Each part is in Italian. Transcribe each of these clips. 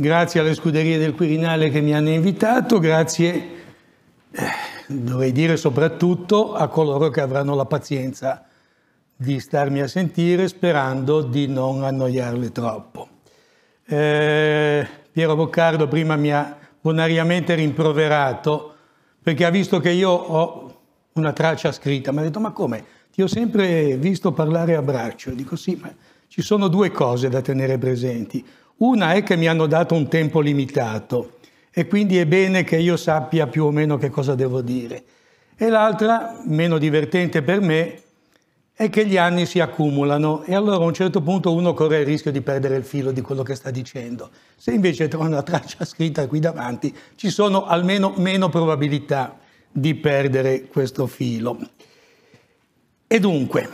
grazie alle scuderie del Quirinale che mi hanno invitato, grazie, eh, dovrei dire soprattutto, a coloro che avranno la pazienza di starmi a sentire sperando di non annoiarle troppo. Eh, Piero Boccardo prima mi ha bonariamente rimproverato perché ha visto che io ho una traccia scritta, mi ha detto ma come? Ti ho sempre visto parlare a braccio, dico sì, ma ci sono due cose da tenere presenti. Una è che mi hanno dato un tempo limitato e quindi è bene che io sappia più o meno che cosa devo dire. E l'altra, meno divertente per me, è che gli anni si accumulano e allora a un certo punto uno corre il rischio di perdere il filo di quello che sta dicendo. Se invece trovo una traccia scritta qui davanti, ci sono almeno meno probabilità di perdere questo filo. E dunque,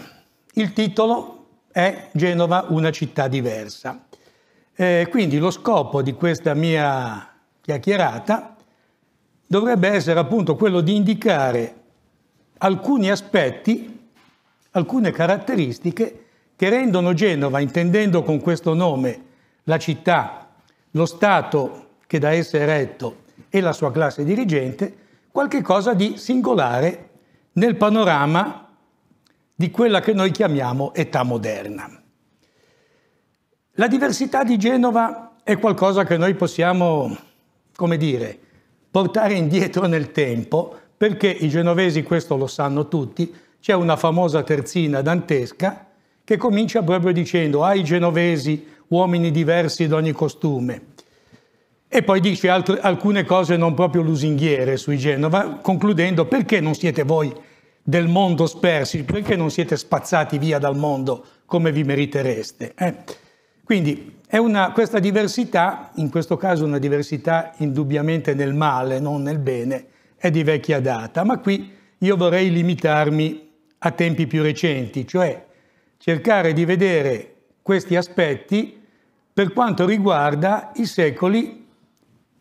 il titolo è Genova una città diversa. Eh, quindi lo scopo di questa mia chiacchierata dovrebbe essere appunto quello di indicare alcuni aspetti, alcune caratteristiche che rendono Genova, intendendo con questo nome la città, lo Stato che da essa è retto e la sua classe dirigente, qualche cosa di singolare nel panorama di quella che noi chiamiamo età moderna. La diversità di Genova è qualcosa che noi possiamo, come dire, portare indietro nel tempo, perché i genovesi questo lo sanno tutti, c'è una famosa terzina dantesca che comincia proprio dicendo ai genovesi uomini diversi d'ogni costume. E poi dice altre, alcune cose non proprio lusinghiere sui Genova, concludendo perché non siete voi del mondo spersi, perché non siete spazzati via dal mondo come vi meritereste. Eh? Quindi una, questa diversità, in questo caso una diversità indubbiamente nel male, non nel bene, è di vecchia data, ma qui io vorrei limitarmi a tempi più recenti, cioè cercare di vedere questi aspetti per quanto riguarda i secoli,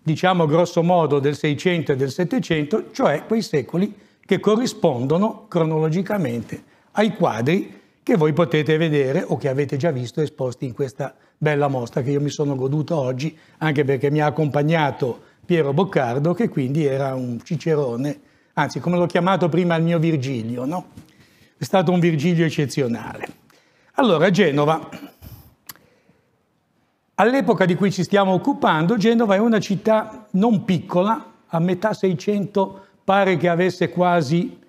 diciamo grosso modo del 600 e del 700, cioè quei secoli che corrispondono cronologicamente ai quadri che voi potete vedere o che avete già visto esposti in questa bella mostra che io mi sono goduto oggi, anche perché mi ha accompagnato Piero Boccardo, che quindi era un cicerone, anzi come l'ho chiamato prima il mio Virgilio, no? È stato un Virgilio eccezionale. Allora, Genova. All'epoca di cui ci stiamo occupando, Genova è una città non piccola, a metà 600 pare che avesse quasi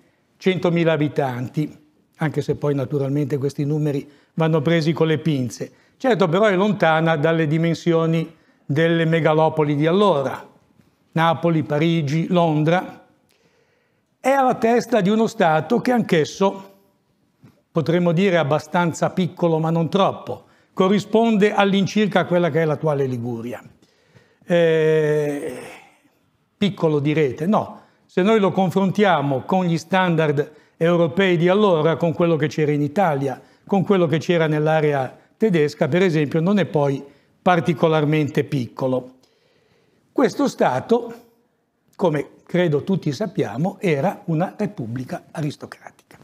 100.000 abitanti anche se poi naturalmente questi numeri vanno presi con le pinze. Certo però è lontana dalle dimensioni delle megalopoli di allora, Napoli, Parigi, Londra, è alla testa di uno Stato che anch'esso, potremmo dire abbastanza piccolo ma non troppo, corrisponde all'incirca a quella che è l'attuale Liguria. Eh, piccolo direte, no, se noi lo confrontiamo con gli standard europei di allora con quello che c'era in Italia, con quello che c'era nell'area tedesca, per esempio, non è poi particolarmente piccolo. Questo Stato, come credo tutti sappiamo, era una repubblica aristocratica.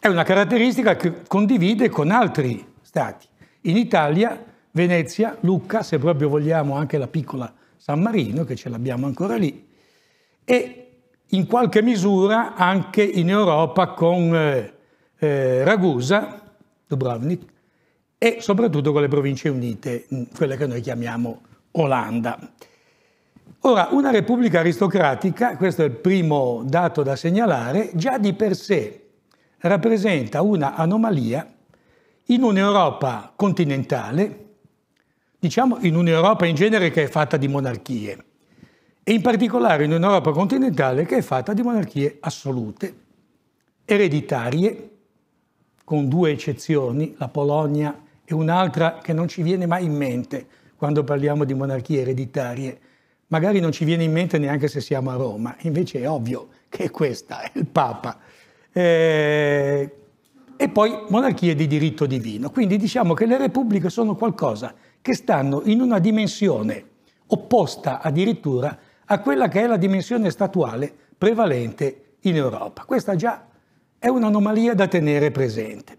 È una caratteristica che condivide con altri Stati. In Italia, Venezia, Lucca, se proprio vogliamo anche la piccola San Marino, che ce l'abbiamo ancora lì, e in qualche misura anche in Europa con eh, eh, Ragusa, Dubrovnik e soprattutto con le province unite, mm, quelle che noi chiamiamo Olanda. Ora, una repubblica aristocratica, questo è il primo dato da segnalare, già di per sé rappresenta una anomalia in un'Europa continentale, diciamo in un'Europa in genere che è fatta di monarchie e in particolare in un'Europa continentale che è fatta di monarchie assolute, ereditarie, con due eccezioni, la Polonia e un'altra che non ci viene mai in mente quando parliamo di monarchie ereditarie. Magari non ci viene in mente neanche se siamo a Roma, invece è ovvio che è questa, è il Papa. Eh, e poi monarchie di diritto divino. Quindi diciamo che le repubbliche sono qualcosa che stanno in una dimensione opposta addirittura a quella che è la dimensione statuale prevalente in Europa. Questa già è un'anomalia da tenere presente.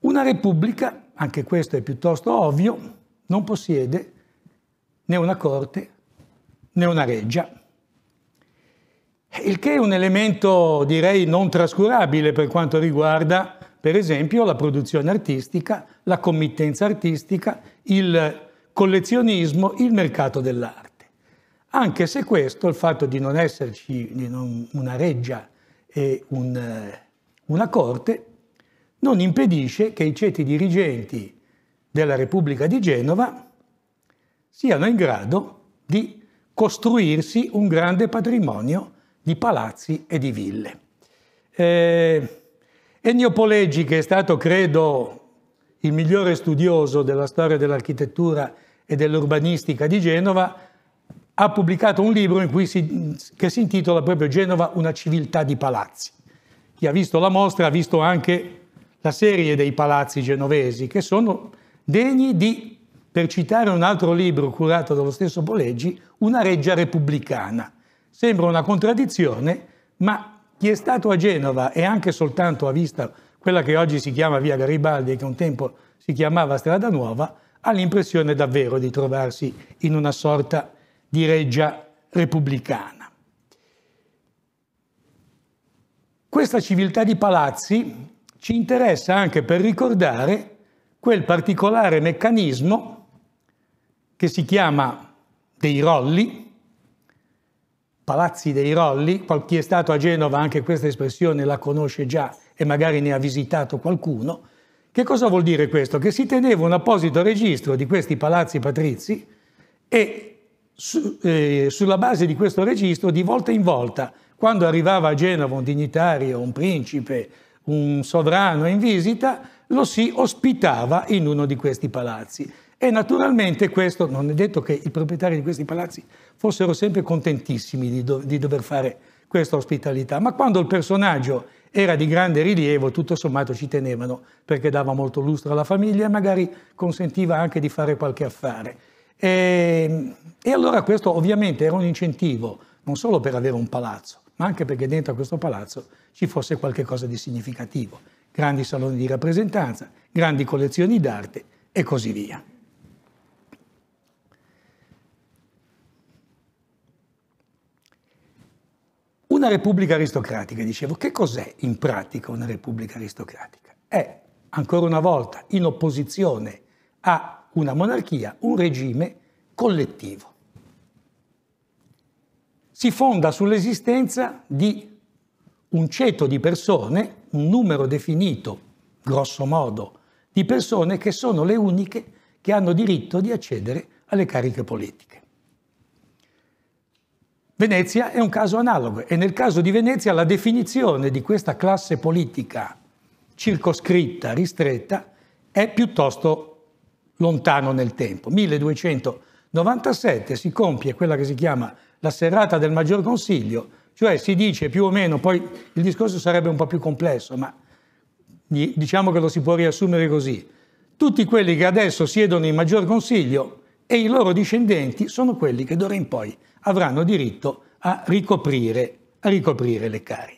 Una repubblica, anche questo è piuttosto ovvio, non possiede né una corte né una reggia, il che è un elemento direi non trascurabile per quanto riguarda per esempio la produzione artistica, la committenza artistica, il collezionismo, il mercato dell'arte anche se questo, il fatto di non esserci una reggia e un, eh, una corte, non impedisce che i ceti dirigenti della Repubblica di Genova siano in grado di costruirsi un grande patrimonio di palazzi e di ville. Eh, Ennio Poleggi, che è stato, credo, il migliore studioso della storia dell'architettura e dell'urbanistica di Genova, ha pubblicato un libro si, che si intitola proprio Genova, una civiltà di palazzi. Chi ha visto la mostra ha visto anche la serie dei palazzi genovesi, che sono degni di, per citare un altro libro curato dallo stesso Poleggi, una reggia repubblicana. Sembra una contraddizione, ma chi è stato a Genova e anche soltanto ha visto quella che oggi si chiama Via Garibaldi e che un tempo si chiamava Strada Nuova, ha l'impressione davvero di trovarsi in una sorta di di Reggia Repubblicana. Questa civiltà di palazzi ci interessa anche per ricordare quel particolare meccanismo che si chiama dei rolli, palazzi dei rolli, chi è stato a Genova anche questa espressione la conosce già e magari ne ha visitato qualcuno. Che cosa vuol dire questo? Che si teneva un apposito registro di questi palazzi patrizi e su, eh, sulla base di questo registro, di volta in volta, quando arrivava a Genova un dignitario, un principe, un sovrano in visita, lo si ospitava in uno di questi palazzi. E naturalmente questo, non è detto che i proprietari di questi palazzi fossero sempre contentissimi di, do, di dover fare questa ospitalità, ma quando il personaggio era di grande rilievo, tutto sommato ci tenevano perché dava molto lustro alla famiglia e magari consentiva anche di fare qualche affare. E, ehm, e allora questo ovviamente era un incentivo non solo per avere un palazzo, ma anche perché dentro a questo palazzo ci fosse qualcosa di significativo. Grandi saloni di rappresentanza, grandi collezioni d'arte e così via. Una repubblica aristocratica, dicevo, che cos'è in pratica una repubblica aristocratica? È, ancora una volta, in opposizione a una monarchia, un regime collettivo. Si fonda sull'esistenza di un ceto di persone, un numero definito, grosso modo, di persone che sono le uniche che hanno diritto di accedere alle cariche politiche. Venezia è un caso analogo e nel caso di Venezia la definizione di questa classe politica circoscritta, ristretta, è piuttosto lontano nel tempo. 1297 si compie quella che si chiama la serata del Maggior Consiglio, cioè si dice più o meno, poi il discorso sarebbe un po' più complesso, ma diciamo che lo si può riassumere così. Tutti quelli che adesso siedono in Maggior Consiglio e i loro discendenti sono quelli che d'ora in poi avranno diritto a ricoprire, a ricoprire le cariche.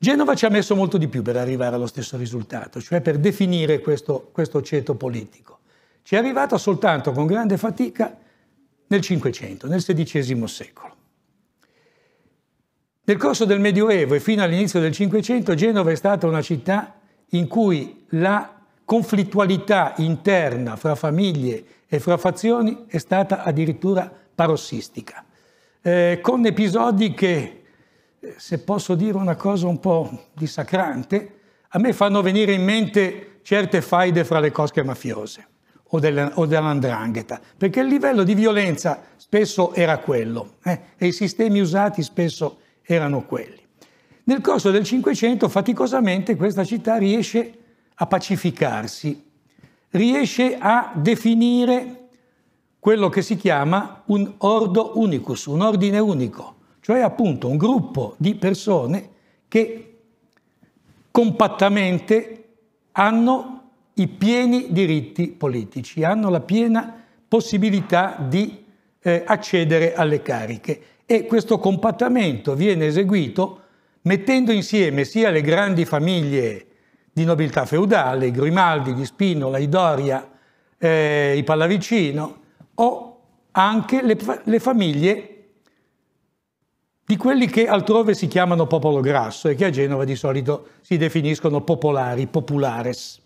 Genova ci ha messo molto di più per arrivare allo stesso risultato, cioè per definire questo, questo ceto politico. Ci è arrivata soltanto con grande fatica nel Cinquecento, nel XVI secolo. Nel corso del Medioevo e fino all'inizio del Cinquecento Genova è stata una città in cui la conflittualità interna fra famiglie e fra fazioni è stata addirittura parossistica, eh, con episodi che eh, se posso dire una cosa un po' dissacrante, a me fanno venire in mente certe faide fra le cosche mafiose o, del, o dell'andrangheta, perché il livello di violenza spesso era quello eh, e i sistemi usati spesso erano quelli. Nel corso del Cinquecento, faticosamente, questa città riesce a pacificarsi, riesce a definire quello che si chiama un ordo unicus, un ordine unico, cioè appunto un gruppo di persone che compattamente hanno i pieni diritti politici, hanno la piena possibilità di eh, accedere alle cariche e questo compattamento viene eseguito mettendo insieme sia le grandi famiglie di nobiltà feudale, i Grimaldi, gli Spinola, i Doria, eh, i Pallavicino, o anche le, le famiglie quelli che altrove si chiamano popolo grasso e che a Genova di solito si definiscono popolari, populares.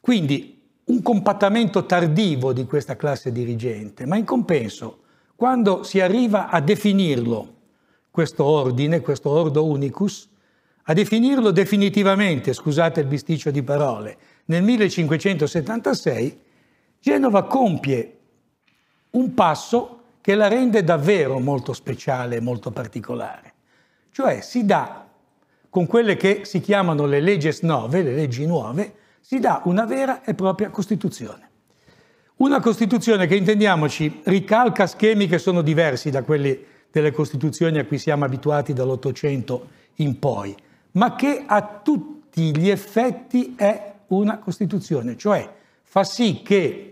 Quindi un compattamento tardivo di questa classe dirigente, ma in compenso, quando si arriva a definirlo, questo ordine, questo ordo unicus, a definirlo definitivamente, scusate il bisticcio di parole, nel 1576 Genova compie un passo che la rende davvero molto speciale e molto particolare. Cioè si dà, con quelle che si chiamano le legges nove, le leggi nuove, si dà una vera e propria Costituzione. Una Costituzione che, intendiamoci, ricalca schemi che sono diversi da quelli delle Costituzioni a cui siamo abituati dall'Ottocento in poi, ma che a tutti gli effetti è una Costituzione, cioè fa sì che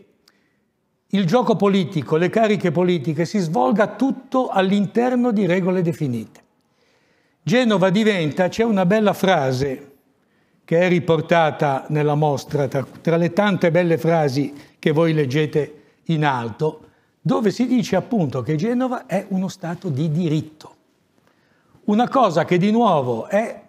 il gioco politico, le cariche politiche si svolga tutto all'interno di regole definite. Genova diventa, c'è una bella frase che è riportata nella mostra, tra, tra, le tante belle frasi che voi leggete in alto, dove si dice appunto che Genova è uno Stato di diritto. Una cosa che di nuovo è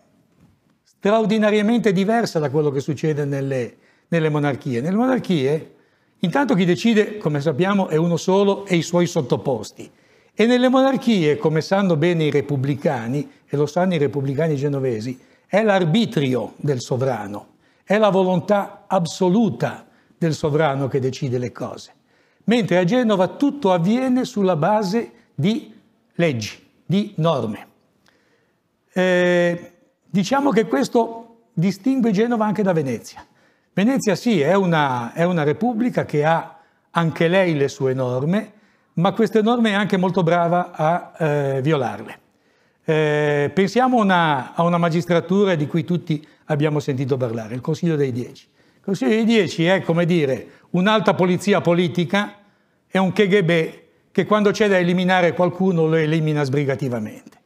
straordinariamente diversa da quello che succede nelle, nelle monarchie. Nelle monarchie Intanto chi decide, come sappiamo, è uno solo e i suoi sottoposti. E nelle monarchie, come sanno bene i repubblicani, e lo sanno i repubblicani genovesi, è l'arbitrio del sovrano, è la volontà assoluta del sovrano che decide le cose. Mentre a Genova tutto avviene sulla base di leggi, di norme. Eh, diciamo che questo distingue Genova anche da Venezia. Venezia sì, è una, è una repubblica che ha anche lei le sue norme, ma queste norme è anche molto brava a eh, violarle. Eh, pensiamo una, a una magistratura di cui tutti abbiamo sentito parlare, il Consiglio dei Dieci. Il Consiglio dei Dieci è, come dire, un'alta polizia politica e un KGB che quando c'è da eliminare qualcuno lo elimina sbrigativamente.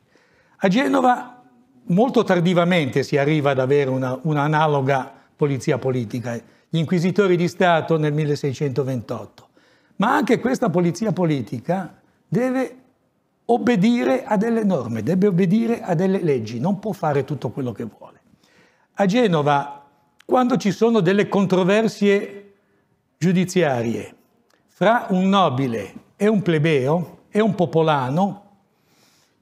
A Genova molto tardivamente si arriva ad avere una, un'analoga polizia politica, gli inquisitori di Stato nel 1628. Ma anche questa polizia politica deve obbedire a delle norme, deve obbedire a delle leggi, non può fare tutto quello che vuole. A Genova, quando ci sono delle controversie giudiziarie fra un nobile e un plebeo e un popolano,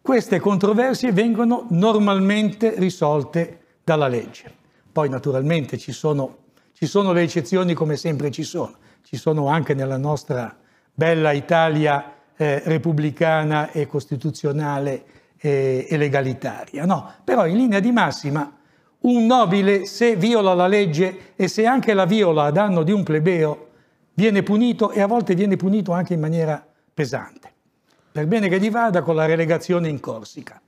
queste controversie vengono normalmente risolte dalla legge. Poi naturalmente ci sono, ci sono le eccezioni come sempre ci sono, ci sono anche nella nostra bella Italia eh, repubblicana e costituzionale eh, e legalitaria. No, però in linea di massima un nobile se viola la legge e se anche la viola a danno di un plebeo viene punito e a volte viene punito anche in maniera pesante. Per bene che gli vada con la relegazione in Corsica,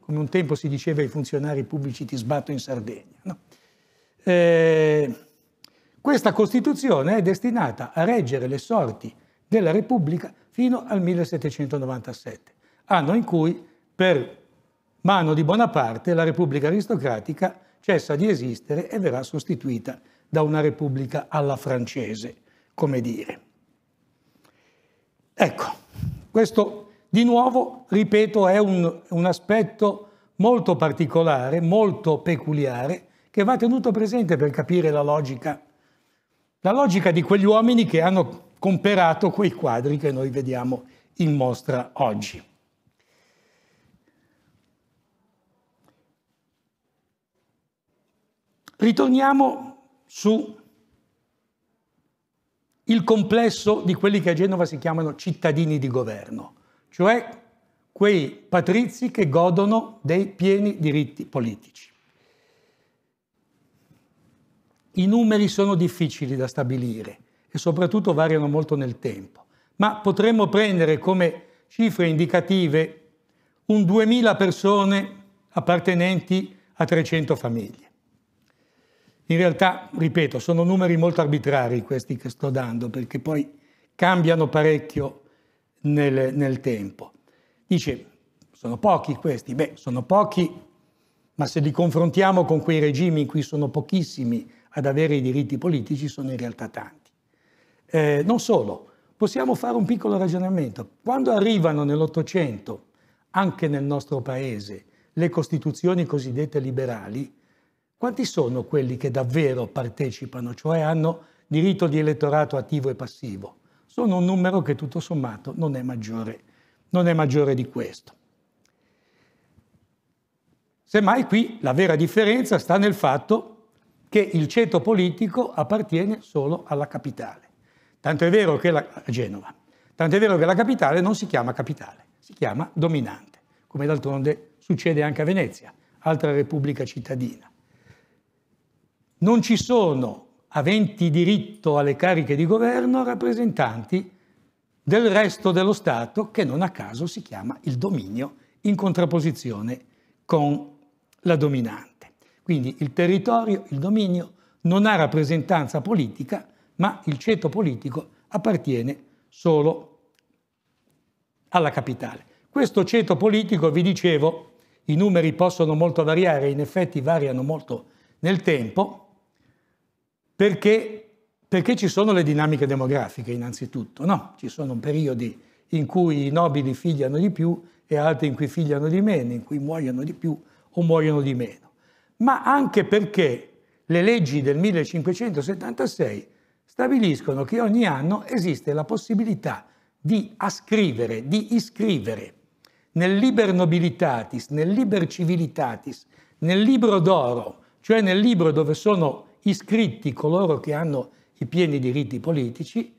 come un tempo si diceva ai funzionari pubblici ti sbatto in Sardegna. No? eh, questa Costituzione è destinata a reggere le sorti della Repubblica fino al 1797, anno in cui per mano di Bonaparte la Repubblica aristocratica cessa di esistere e verrà sostituita da una Repubblica alla francese, come dire. Ecco, questo di nuovo, ripeto, è un, un aspetto molto particolare, molto peculiare, che va tenuto presente per capire la logica. La logica di quegli uomini che hanno comperato quei quadri che noi vediamo in mostra oggi. Ritorniamo su il complesso di quelli che a Genova si chiamano cittadini di governo, cioè quei patrizi che godono dei pieni diritti politici. I numeri sono difficili da stabilire e soprattutto variano molto nel tempo, ma potremmo prendere come cifre indicative un 2.000 persone appartenenti a 300 famiglie. In realtà, ripeto, sono numeri molto arbitrari questi che sto dando, perché poi cambiano parecchio nel, nel tempo. Dice, sono pochi questi? Beh, sono pochi, ma se li confrontiamo con quei regimi in cui sono pochissimi ad avere i diritti politici sono in realtà tanti. Eh, non solo, possiamo fare un piccolo ragionamento. Quando arrivano nell'Ottocento, anche nel nostro paese, le costituzioni cosiddette liberali, quanti sono quelli che davvero partecipano, cioè hanno diritto di elettorato attivo e passivo? Sono un numero che tutto sommato non è maggiore, non è maggiore di questo. Semmai qui la vera differenza sta nel fatto che che il ceto politico appartiene solo alla capitale. Tanto è vero che la, Genova, tanto è vero che la capitale non si chiama capitale, si chiama dominante, come d'altronde succede anche a Venezia, altra repubblica cittadina. Non ci sono, aventi diritto alle cariche di governo, rappresentanti del resto dello Stato che non a caso si chiama il dominio in contrapposizione con la dominante. Quindi il territorio, il dominio, non ha rappresentanza politica, ma il ceto politico appartiene solo alla capitale. Questo ceto politico, vi dicevo, i numeri possono molto variare, in effetti variano molto nel tempo, perché, perché ci sono le dinamiche demografiche innanzitutto, no? Ci sono periodi in cui i nobili figliano di più e altri in cui figliano di meno, in cui muoiono di più o muoiono di meno ma anche perché le leggi del 1576 stabiliscono che ogni anno esiste la possibilità di ascrivere, di iscrivere nel Liber Nobilitatis, nel Liber Civilitatis, nel Libro d'Oro, cioè nel libro dove sono iscritti coloro che hanno i pieni diritti politici,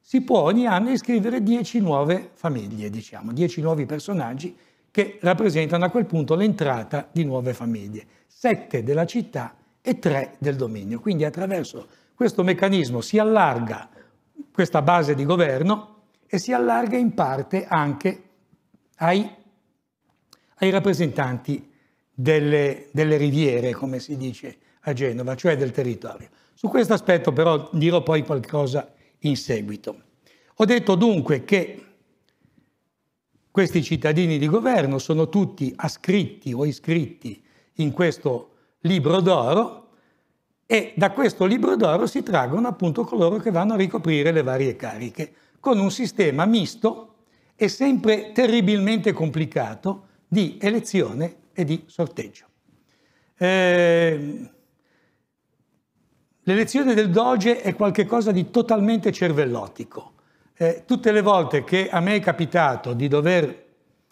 si può ogni anno iscrivere dieci nuove famiglie, diciamo, dieci nuovi personaggi che rappresentano a quel punto l'entrata di nuove famiglie sette della città e tre del dominio. Quindi attraverso questo meccanismo si allarga questa base di governo e si allarga in parte anche ai, ai rappresentanti delle, delle riviere, come si dice a Genova, cioè del territorio. Su questo aspetto però dirò poi qualcosa in seguito. Ho detto dunque che questi cittadini di governo sono tutti ascritti o iscritti in questo libro d'oro e da questo libro d'oro si traggono appunto coloro che vanno a ricoprire le varie cariche con un sistema misto e sempre terribilmente complicato di elezione e di sorteggio. Eh, l'elezione del Doge è qualcosa di totalmente cervellotico. Eh, tutte le volte che a me è capitato di dover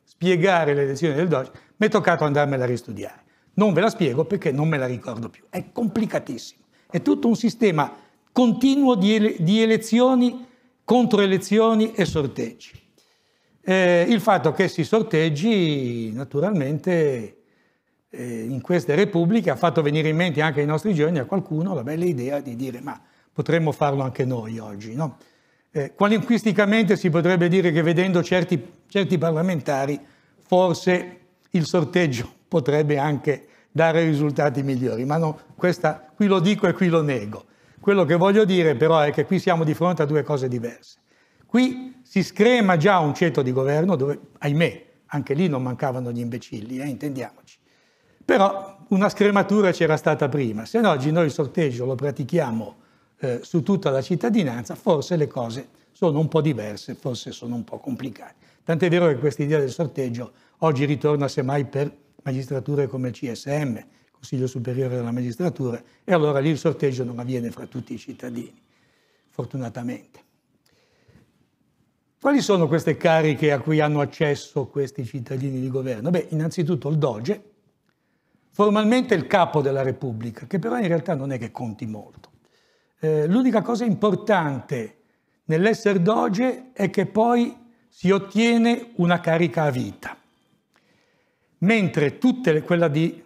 spiegare l'elezione del Doge, mi è toccato andarmela a ristudiare. Non ve la spiego perché non me la ricordo più, è complicatissimo. È tutto un sistema continuo di, ele- di elezioni, controelezioni e sorteggi. Eh, il fatto che si sorteggi naturalmente eh, in queste repubbliche ha fatto venire in mente anche ai nostri giorni a qualcuno la bella idea di dire ma potremmo farlo anche noi oggi. No? Eh, qualificamente si potrebbe dire che vedendo certi, certi parlamentari forse il sorteggio potrebbe anche dare risultati migliori, ma no, questa, qui lo dico e qui lo nego. Quello che voglio dire però è che qui siamo di fronte a due cose diverse. Qui si screma già un ceto di governo dove, ahimè, anche lì non mancavano gli imbecilli, eh, intendiamoci. Però una scrematura c'era stata prima, se no oggi noi il sorteggio lo pratichiamo eh, su tutta la cittadinanza, forse le cose sono un po' diverse, forse sono un po' complicate. Tant'è vero che questa idea del sorteggio oggi ritorna semmai per magistrature come il CSM, Consiglio Superiore della Magistratura, e allora lì il sorteggio non avviene fra tutti i cittadini, fortunatamente. Quali sono queste cariche a cui hanno accesso questi cittadini di governo? Beh, innanzitutto il Doge, formalmente il capo della Repubblica, che però in realtà non è che conti molto. Eh, l'unica cosa importante nell'essere Doge è che poi si ottiene una carica a vita mentre tutte le, quella di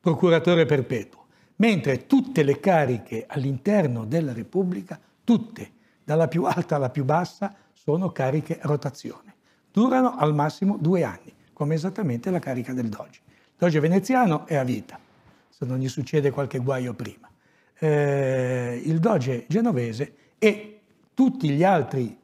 procuratore perpetuo, mentre tutte le cariche all'interno della Repubblica, tutte, dalla più alta alla più bassa, sono cariche a rotazione. Durano al massimo due anni, come esattamente la carica del Doge. Il Doge veneziano è a vita, se non gli succede qualche guaio prima. Eh, il Doge genovese e tutti gli altri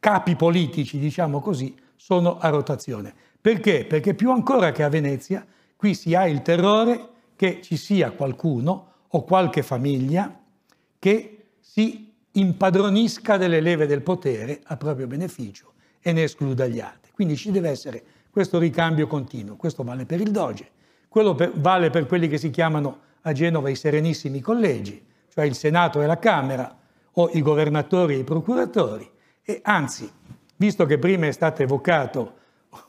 capi politici, diciamo così, sono a rotazione. Perché? Perché più ancora che a Venezia, qui si ha il terrore che ci sia qualcuno o qualche famiglia che si impadronisca delle leve del potere a proprio beneficio e ne escluda gli altri. Quindi ci deve essere questo ricambio continuo. Questo vale per il Doge, quello per, vale per quelli che si chiamano a Genova i serenissimi collegi, cioè il Senato e la Camera, o i governatori e i procuratori. E anzi, visto che prima è stato evocato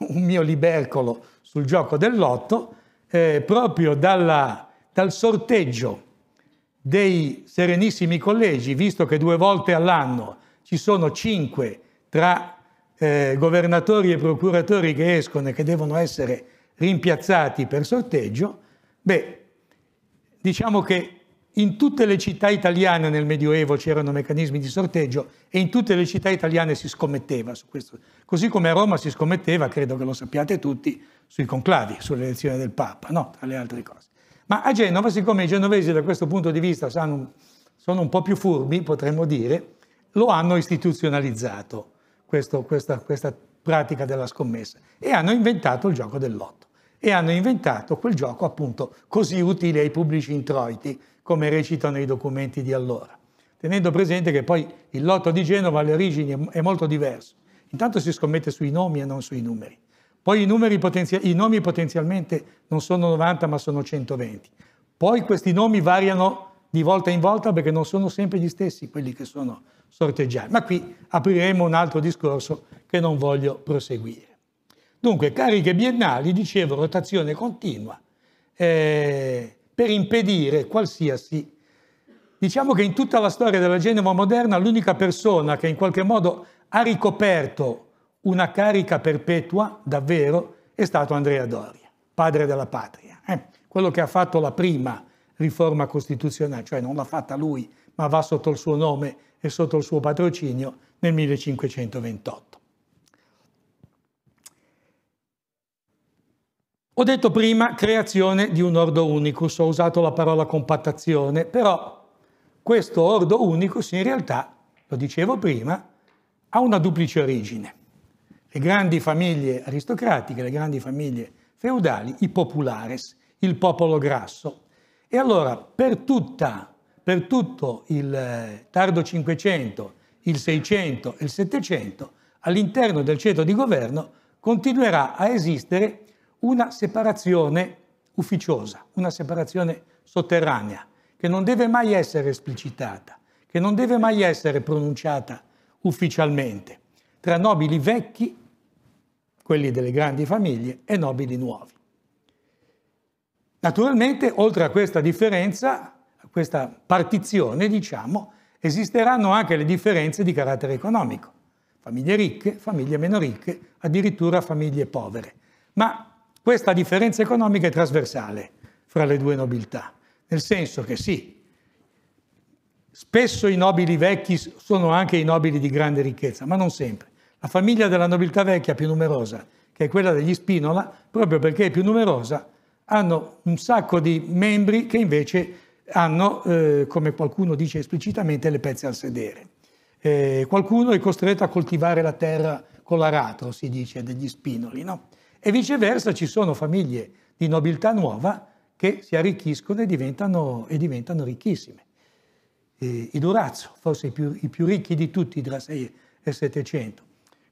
un mio libercolo sul gioco del lotto, eh, proprio dalla, dal sorteggio dei serenissimi collegi, visto che due volte all'anno ci sono cinque tra eh, governatori e procuratori che escono e che devono essere rimpiazzati per sorteggio, beh, diciamo che in tutte le città italiane nel Medioevo c'erano meccanismi di sorteggio e in tutte le città italiane si scommetteva su questo. Così come a Roma si scommetteva, credo che lo sappiate tutti, sui conclavi, sull'elezione del Papa, no? tra le altre cose. Ma a Genova, siccome i genovesi da questo punto di vista sono un po' più furbi, potremmo dire, lo hanno istituzionalizzato, questo, questa, questa pratica della scommessa, e hanno inventato il gioco del lotto. E hanno inventato quel gioco appunto così utile ai pubblici introiti, come recitano i documenti di allora, tenendo presente che poi il lotto di Genova alle origini è molto diverso. Intanto si scommette sui nomi e non sui numeri. Poi i, numeri potenzia- i nomi potenzialmente non sono 90 ma sono 120. Poi questi nomi variano di volta in volta perché non sono sempre gli stessi quelli che sono sorteggiati. Ma qui apriremo un altro discorso che non voglio proseguire. Dunque, cariche biennali, dicevo, rotazione continua. Eh, per impedire qualsiasi... Diciamo che in tutta la storia della Genova moderna l'unica persona che in qualche modo ha ricoperto una carica perpetua, davvero, è stato Andrea Doria, padre della patria. Eh? Quello che ha fatto la prima riforma costituzionale, cioè non l'ha fatta lui, ma va sotto il suo nome e sotto il suo patrocinio nel 1528. Ho detto prima creazione di un ordo unicus, ho usato la parola compattazione, però questo ordo unicus in realtà, lo dicevo prima, ha una duplice origine. Le grandi famiglie aristocratiche, le grandi famiglie feudali, i populares, il popolo grasso. E allora per, tutta, per tutto il eh, tardo Cinquecento, il Seicento e il Settecento, all'interno del ceto di governo continuerà a esistere una separazione ufficiosa, una separazione sotterranea, che non deve mai essere esplicitata, che non deve mai essere pronunciata ufficialmente, tra nobili vecchi, quelli delle grandi famiglie, e nobili nuovi. Naturalmente, oltre a questa differenza, a questa partizione, diciamo, esisteranno anche le differenze di carattere economico, famiglie ricche, famiglie meno ricche, addirittura famiglie povere. Ma questa differenza economica è trasversale fra le due nobiltà, nel senso che sì, spesso i nobili vecchi sono anche i nobili di grande ricchezza, ma non sempre. La famiglia della nobiltà vecchia più numerosa, che è quella degli Spinola, proprio perché è più numerosa, hanno un sacco di membri che invece hanno, eh, come qualcuno dice esplicitamente, le pezze al sedere. Eh, qualcuno è costretto a coltivare la terra con l'aratro, si dice, degli spinoli, no? E viceversa ci sono famiglie di nobiltà nuova che si arricchiscono e diventano, e diventano ricchissime. E, I Durazzo, forse i più, i più, ricchi di tutti tra 6 e 700.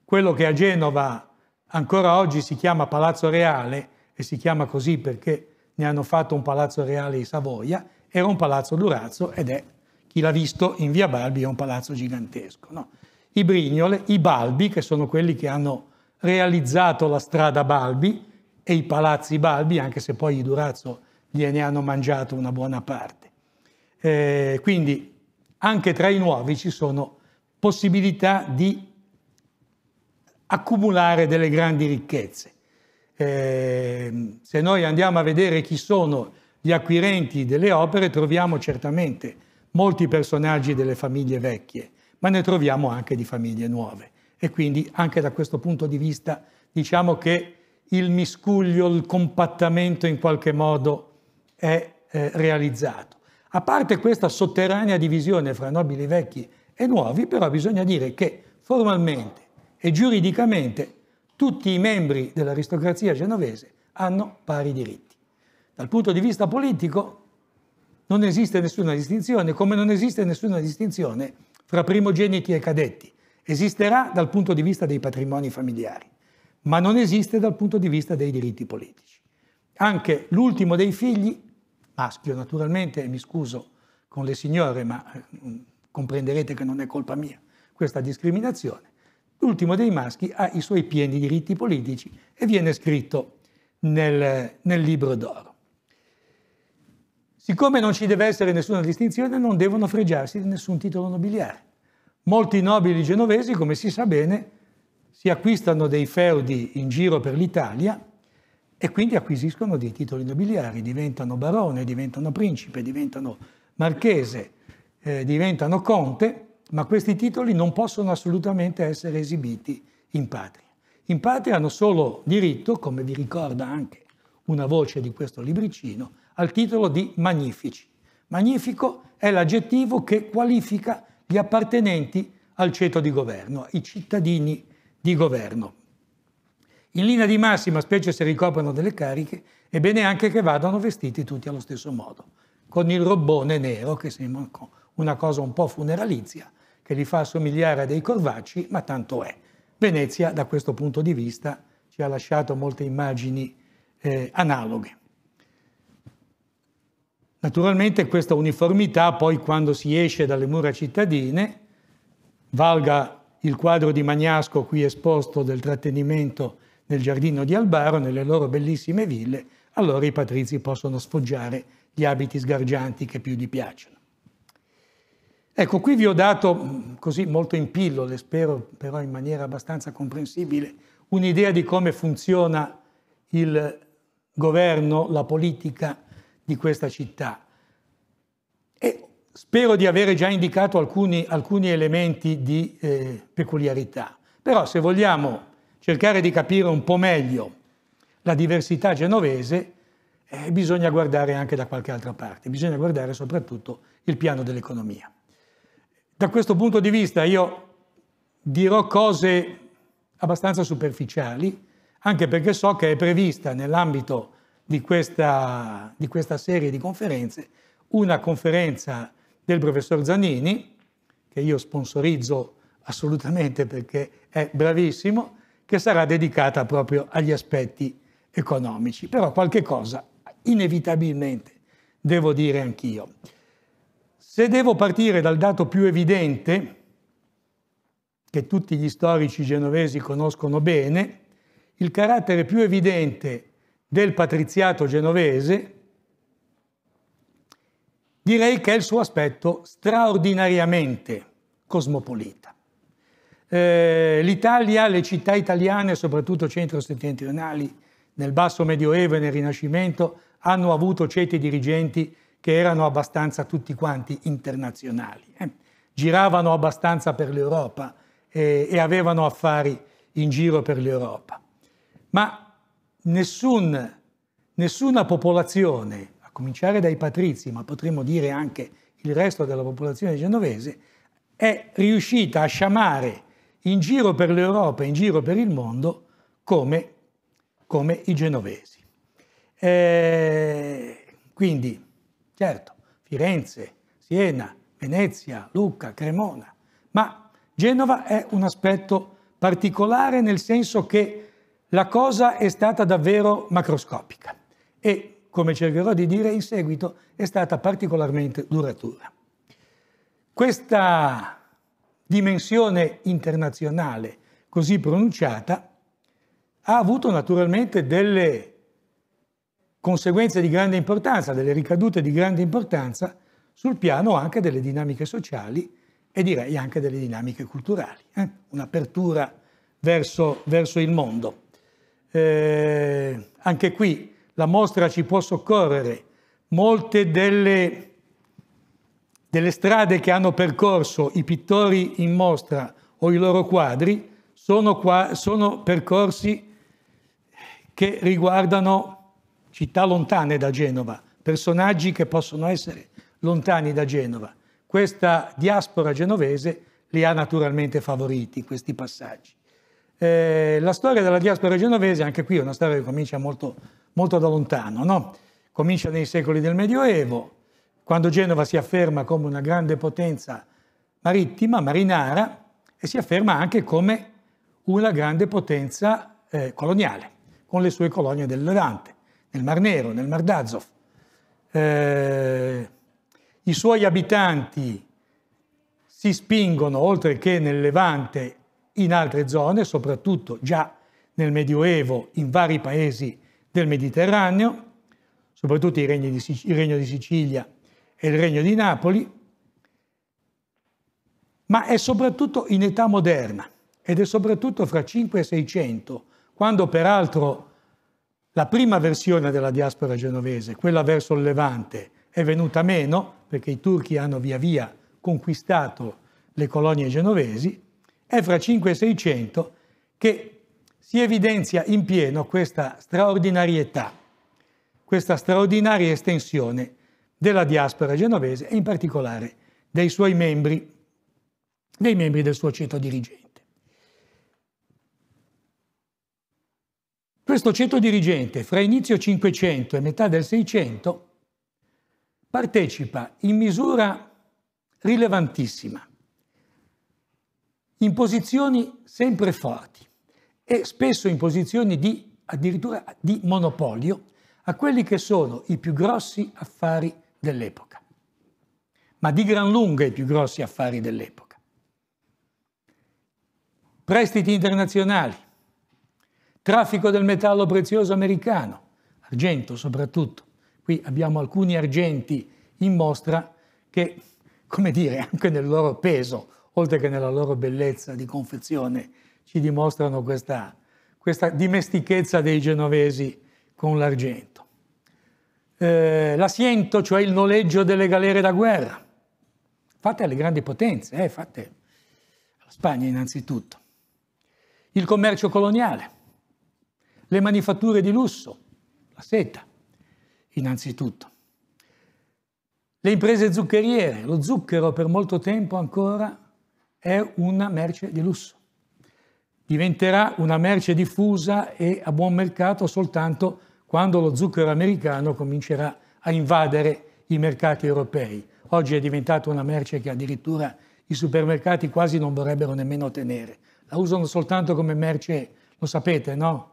Quello che a Genova ancora oggi si chiama Palazzo Reale, e si chiama così perché ne hanno fatto un palazzo reale in Savoia, era un palazzo Durazzo ed è, chi l'ha visto in via Balbi, è un palazzo gigantesco. No? I Brignole, i Balbi, che sono quelli che hanno realizzato la strada Balbi e i palazzi Balbi, anche se poi i Durazzo gliene hanno mangiato una buona parte. Eh, quindi anche tra i nuovi ci sono possibilità di accumulare delle grandi ricchezze. Eh, se noi andiamo a vedere chi sono gli acquirenti delle opere, troviamo certamente molti personaggi delle famiglie vecchie, ma ne troviamo anche di famiglie nuove e quindi anche da questo punto di vista diciamo che il miscuglio, il compattamento in qualche modo è eh, realizzato. A parte questa sotterranea divisione fra nobili vecchi e nuovi, però bisogna dire che formalmente e giuridicamente tutti i membri dell'aristocrazia genovese hanno pari diritti. Dal punto di vista politico non esiste nessuna distinzione, come non esiste nessuna distinzione fra primogeniti e cadetti. Esisterà dal punto di vista dei patrimoni familiari, ma non esiste dal punto di vista dei diritti politici. Anche l'ultimo dei figli, maschio naturalmente, mi scuso con le signore, ma eh, comprenderete che non è colpa mia questa discriminazione, l'ultimo dei maschi ha i suoi pieni diritti politici e viene scritto nel, nel libro d'oro. Siccome non ci deve essere nessuna distinzione, non devono fregiarsi di nessun titolo nobiliare. Molti nobili genovesi, come si sa bene, si acquistano dei feudi in giro per l'Italia e quindi acquisiscono dei titoli nobiliari, diventano barone, diventano principe, diventano marchese, eh, diventano conte, ma questi titoli non possono assolutamente essere esibiti in patria. In patria hanno solo diritto, come vi ricorda anche una voce di questo libricino, al titolo di magnifici. Magnifico è l'aggettivo che qualifica gli appartenenti al ceto di governo, i cittadini di governo. In linea di massima, specie se ricoprono delle cariche, è bene anche che vadano vestiti tutti allo stesso modo, con il robbone nero, che sembra una cosa un po' funeralizia, che li fa assomigliare a dei corvacci, ma tanto è. Venezia, da questo punto di vista, ci ha lasciato molte immagini eh, analoghe. Naturalmente questa uniformità poi quando si esce dalle mura cittadine, valga il quadro di Magnasco qui esposto del trattenimento nel giardino di Albaro, nelle loro bellissime ville, allora i patrizi possono sfoggiare gli abiti sgargianti che più gli piacciono. Ecco, qui vi ho dato mm, così molto in pillole, spero però in maniera abbastanza comprensibile, un'idea di come funziona il governo, la politica, di questa città. E spero di avere già indicato alcuni, alcuni elementi di eh, peculiarità, però se vogliamo cercare di capire un po' meglio la diversità genovese, eh, bisogna guardare anche da qualche altra parte, bisogna guardare soprattutto il piano dell'economia. Da questo punto di vista io dirò cose abbastanza superficiali, anche perché so che è prevista nell'ambito di questa, di questa serie di conferenze, una conferenza del professor Zanini, che io sponsorizzo assolutamente perché è bravissimo, che sarà dedicata proprio agli aspetti economici. Però qualche cosa inevitabilmente devo dire anch'io. Se devo partire dal dato più evidente, che tutti gli storici genovesi conoscono bene, il carattere più evidente del patriziato genovese, direi che è il suo aspetto straordinariamente cosmopolita. Eh, L'Italia, le città italiane, soprattutto centro-settentrionali, nel basso medioevo e nel Rinascimento, hanno avuto ceti dirigenti che erano abbastanza tutti quanti internazionali. Eh? Giravano abbastanza per l'Europa e, eh, e avevano affari in giro per l'Europa. Ma nessun, nessuna popolazione, a cominciare dai patrizi, ma potremmo dire anche il resto della popolazione genovese, è riuscita a sciamare in giro per l'Europa, in giro per il mondo, come, come i genovesi. E eh, quindi, certo, Firenze, Siena, Venezia, Lucca, Cremona, ma Genova è un aspetto particolare nel senso che la cosa è stata davvero macroscopica e, come cercherò di dire in seguito, è stata particolarmente duratura. Questa dimensione internazionale così pronunciata ha avuto naturalmente delle conseguenze di grande importanza, delle ricadute di grande importanza sul piano anche delle dinamiche sociali e direi anche delle dinamiche culturali, eh? un'apertura verso, verso il mondo. Eh, anche qui la mostra ci può soccorrere. Molte delle, delle strade che hanno percorso i pittori in mostra o i loro quadri sono, qua, sono percorsi che riguardano città lontane da Genova, personaggi che possono essere lontani da Genova. Questa diaspora genovese li ha naturalmente favoriti, questi passaggi. Eh, la storia della diaspora genovese, anche qui è una storia che comincia molto, molto da lontano, no? comincia nei secoli del Medioevo, quando Genova si afferma come una grande potenza marittima, marinara, e si afferma anche come una grande potenza eh, coloniale, con le sue colonie del Levante, nel Mar Nero, nel Mar d'Azov. Eh, I suoi abitanti si spingono, oltre che nel Levante in altre zone, soprattutto già nel Medioevo in vari paesi del Mediterraneo, soprattutto il Regno di, Sic- il Regno di Sicilia e il Regno di Napoli, ma è soprattutto in età moderna ed è soprattutto fra 5 e 600, quando peraltro la prima versione della diaspora genovese, quella verso il Levante, è venuta meno perché i turchi hanno via via conquistato le colonie genovesi è fra 5 e 600 che si evidenzia in pieno questa straordinarietà, questa straordinaria estensione della diaspora genovese e in particolare dei suoi membri, dei membri del suo ceto dirigente. Questo ceto dirigente fra inizio 500 e metà del 600 partecipa in misura rilevantissima in posizioni sempre forti e spesso in posizioni di, addirittura di monopolio a quelli che sono i più grossi affari dell'epoca, ma di gran lunga i più grossi affari dell'epoca. Prestiti internazionali, traffico del metallo prezioso americano, argento soprattutto. Qui abbiamo alcuni argenti in mostra che, come dire, anche nel loro peso oltre che nella loro bellezza di confezione, ci dimostrano questa, questa dimestichezza dei genovesi con l'argento. Eh, l'assiento, cioè il noleggio delle galere da guerra, fatte alle grandi potenze, eh, fatte alla Spagna innanzitutto. Il commercio coloniale, le manifatture di lusso, la seta innanzitutto. Le imprese zuccheriere, lo zucchero per molto tempo ancora è una merce di lusso. Diventerà una merce diffusa e a buon mercato soltanto quando lo zucchero americano comincerà a invadere i mercati europei. Oggi è diventata una merce che addirittura i supermercati quasi non vorrebbero nemmeno tenere. La usano soltanto come merce, lo sapete, no?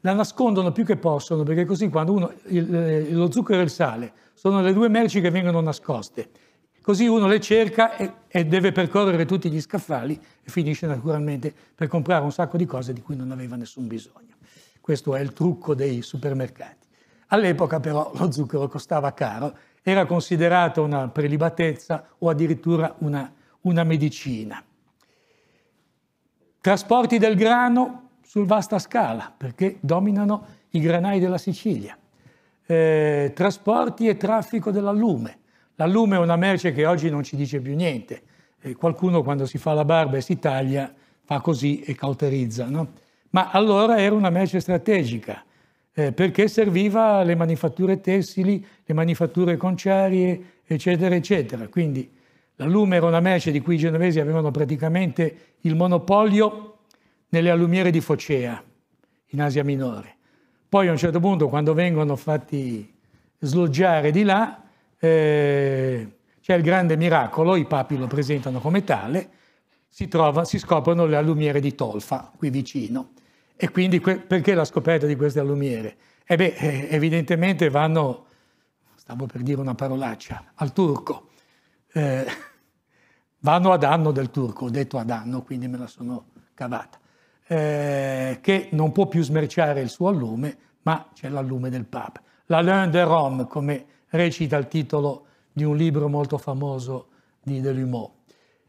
La nascondono più che possono, perché così quando uno, il, eh, lo zucchero e il sale sono le due merci che vengono nascoste. Così uno le cerca e, e deve percorrere tutti gli scaffali e finisce naturalmente per comprare un sacco di cose di cui non aveva nessun bisogno. Questo è il trucco dei supermercati. All'epoca però lo zucchero costava caro, era considerato una prelibatezza o addirittura una, una medicina. Trasporti del grano su vasta scala, perché dominano i granai della Sicilia. Eh, trasporti e traffico dell'allume, L'allume è una merce che oggi non ci dice più niente. E qualcuno quando si fa la barba e si taglia fa così e cauterizza. No? Ma allora era una merce strategica eh, perché serviva le manifatture tessili, le manifatture conciarie, eccetera, eccetera. Quindi l'allume era una merce di cui i genovesi avevano praticamente il monopolio nelle allumiere di Focea, in Asia Minore. Poi a un certo punto, quando vengono fatti sloggiare di là, eh, c'è il grande miracolo, i papi lo presentano come tale, si, trova, si scoprono le allumiere di Tolfa qui vicino. E quindi que- perché la scoperta di queste allumiere? E eh beh, eh, evidentemente vanno, stavo per dire una parolaccia, al turco. Eh, vanno a danno del turco, ho detto a danno, quindi me la sono cavata, eh, che non può più smerciare il suo allume, ma c'è l'allume del Papa. La L'Alain de Rome, come recita il titolo di un libro molto famoso di Delumeau.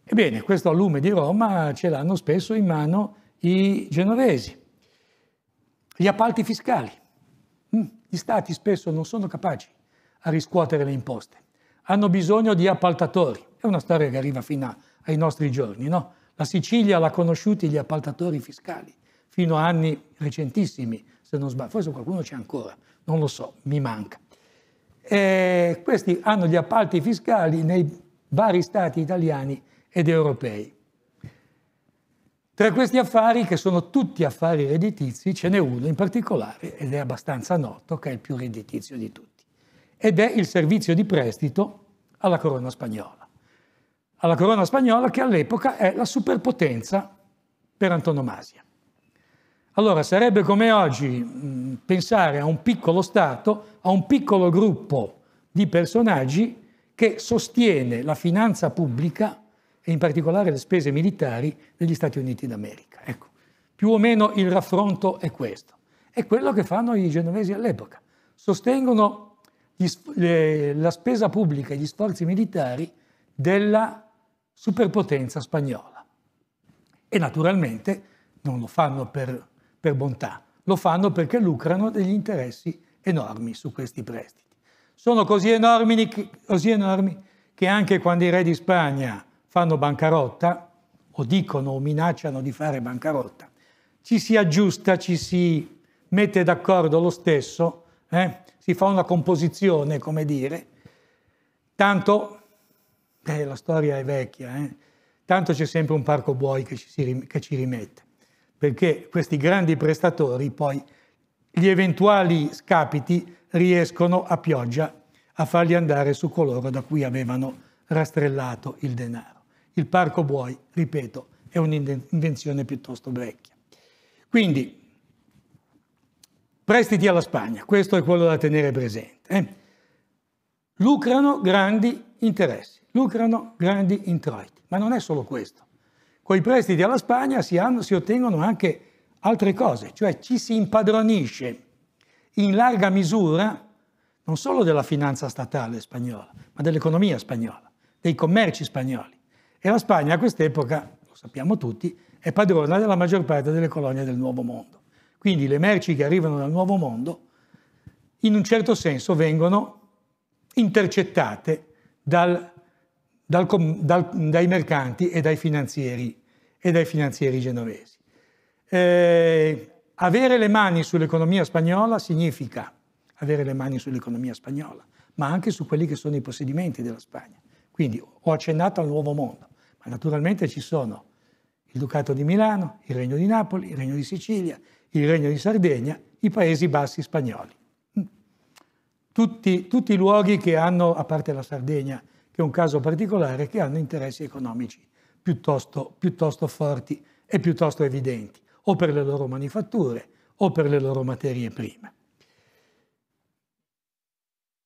Ebbene, questo allume di Roma ce l'hanno spesso in mano i genovesi. Gli appalti fiscali. Mm, gli stati spesso non sono capaci a riscuotere le imposte. Hanno bisogno di appaltatori. È una storia che arriva fino ai nostri giorni, no? La Sicilia l'ha conosciuti gli appaltatori fiscali fino a anni recentissimi, se non sbaglio. Forse qualcuno c'è ancora, non lo so, mi manca e questi hanno gli appalti fiscali nei vari stati italiani ed europei. Tra questi affari, che sono tutti affari redditizi, ce n'è uno in particolare, ed è abbastanza noto, che è il più redditizio di tutti, ed è il servizio di prestito alla corona spagnola. Alla corona spagnola che all'epoca è la superpotenza per antonomasia. Allora sarebbe come oggi mm, pensare a un piccolo Stato, a un piccolo gruppo di personaggi che sostiene la finanza pubblica e in particolare le spese militari degli Stati Uniti d'America. Ecco, più o meno il raffronto è questo. È quello che fanno i genovesi all'epoca. Sostengono gli, le, la spesa pubblica e gli sforzi militari della superpotenza spagnola. E naturalmente non lo fanno per per bontà, lo fanno perché lucrano degli interessi enormi su questi prestiti. Sono così enormi, così enormi che anche quando i re di Spagna fanno bancarotta, o dicono o minacciano di fare bancarotta, ci si aggiusta, ci si mette d'accordo lo stesso, eh? si fa una composizione, come dire, tanto, eh, la storia è vecchia, eh? tanto c'è sempre un parco buoi che ci, si, che ci rimette perché questi grandi prestatori poi gli eventuali scapiti riescono a pioggia a farli andare su coloro da cui avevano rastrellato il denaro. Il parco buoi, ripeto, è un'invenzione piuttosto vecchia. Quindi, prestiti alla Spagna, questo è quello da tenere presente. Eh? Lucrano grandi interessi, lucrano grandi introiti, ma non è solo questo. Con i prestiti alla Spagna si, hanno, si ottengono anche altre cose, cioè ci si impadronisce in larga misura non solo della finanza statale spagnola, ma dell'economia spagnola, dei commerci spagnoli. E la Spagna a quest'epoca, lo sappiamo tutti, è padrona della maggior parte delle colonie del Nuovo Mondo. Quindi le merci che arrivano dal Nuovo Mondo in un certo senso vengono intercettate dal dal, dal, dai mercanti e dai finanzieri, e dai finanzieri genovesi. Eh, avere le mani sull'economia spagnola significa avere le mani sull'economia spagnola, ma anche su quelli che sono i possedimenti della Spagna. Quindi ho accennato al nuovo mondo, ma naturalmente ci sono il Ducato di Milano, il Regno di Napoli, il Regno di Sicilia, il Regno di Sardegna, i Paesi Bassi spagnoli. Tutti, tutti, i luoghi che hanno, a parte la Sardegna, che è un caso particolare, che hanno interessi economici piuttosto, piuttosto forti e piuttosto evidenti, o per le loro manifatture o per le loro materie prime.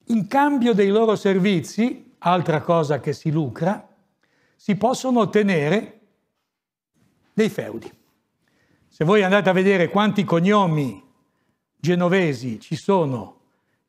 In cambio dei loro servizi, altra cosa che si lucra, si possono ottenere dei feudi. Se voi andate a vedere quanti cognomi genovesi ci sono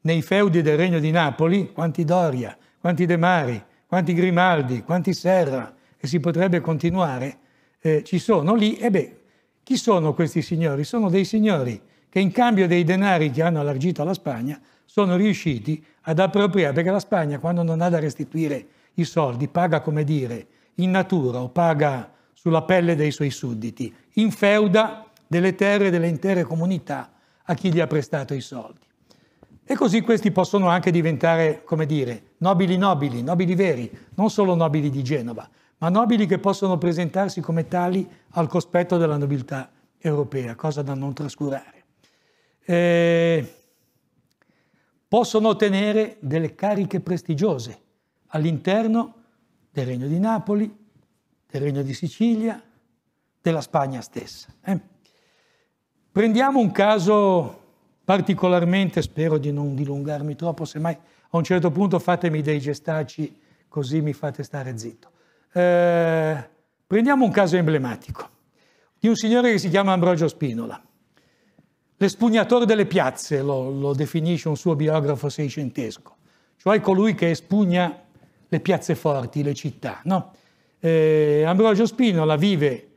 nei feudi del Regno di Napoli, quanti Doria, quanti De Mari, quanti Grimaldi, quanti Serra, e si potrebbe continuare, eh, ci sono lì. E beh, chi sono questi signori? Sono dei signori che in cambio dei denari che hanno allargito la Spagna sono riusciti ad appropriare, perché la Spagna quando non ha da restituire i soldi paga, come dire, in natura o paga sulla pelle dei suoi sudditi, in feuda delle terre delle intere comunità a chi gli ha prestato i soldi. E così questi possono anche diventare, come dire, nobili nobili, nobili veri, non solo nobili di Genova, ma nobili che possono presentarsi come tali al cospetto della nobiltà europea, cosa da non trascurare. Eh, possono ottenere delle cariche prestigiose all'interno del Regno di Napoli, del Regno di Sicilia, della Spagna stessa. Eh? Prendiamo un caso particolarmente, spero di non dilungarmi troppo, semmai a un certo punto fatemi dei gestacci così mi fate stare zitto. Eh, prendiamo un caso emblematico di un signore che si chiama Ambrogio Spinola. L'espugnatore delle piazze lo, lo definisce un suo biografo seicentesco, cioè colui che espugna le piazze forti, le città. No? Eh, Ambrogio Spinola vive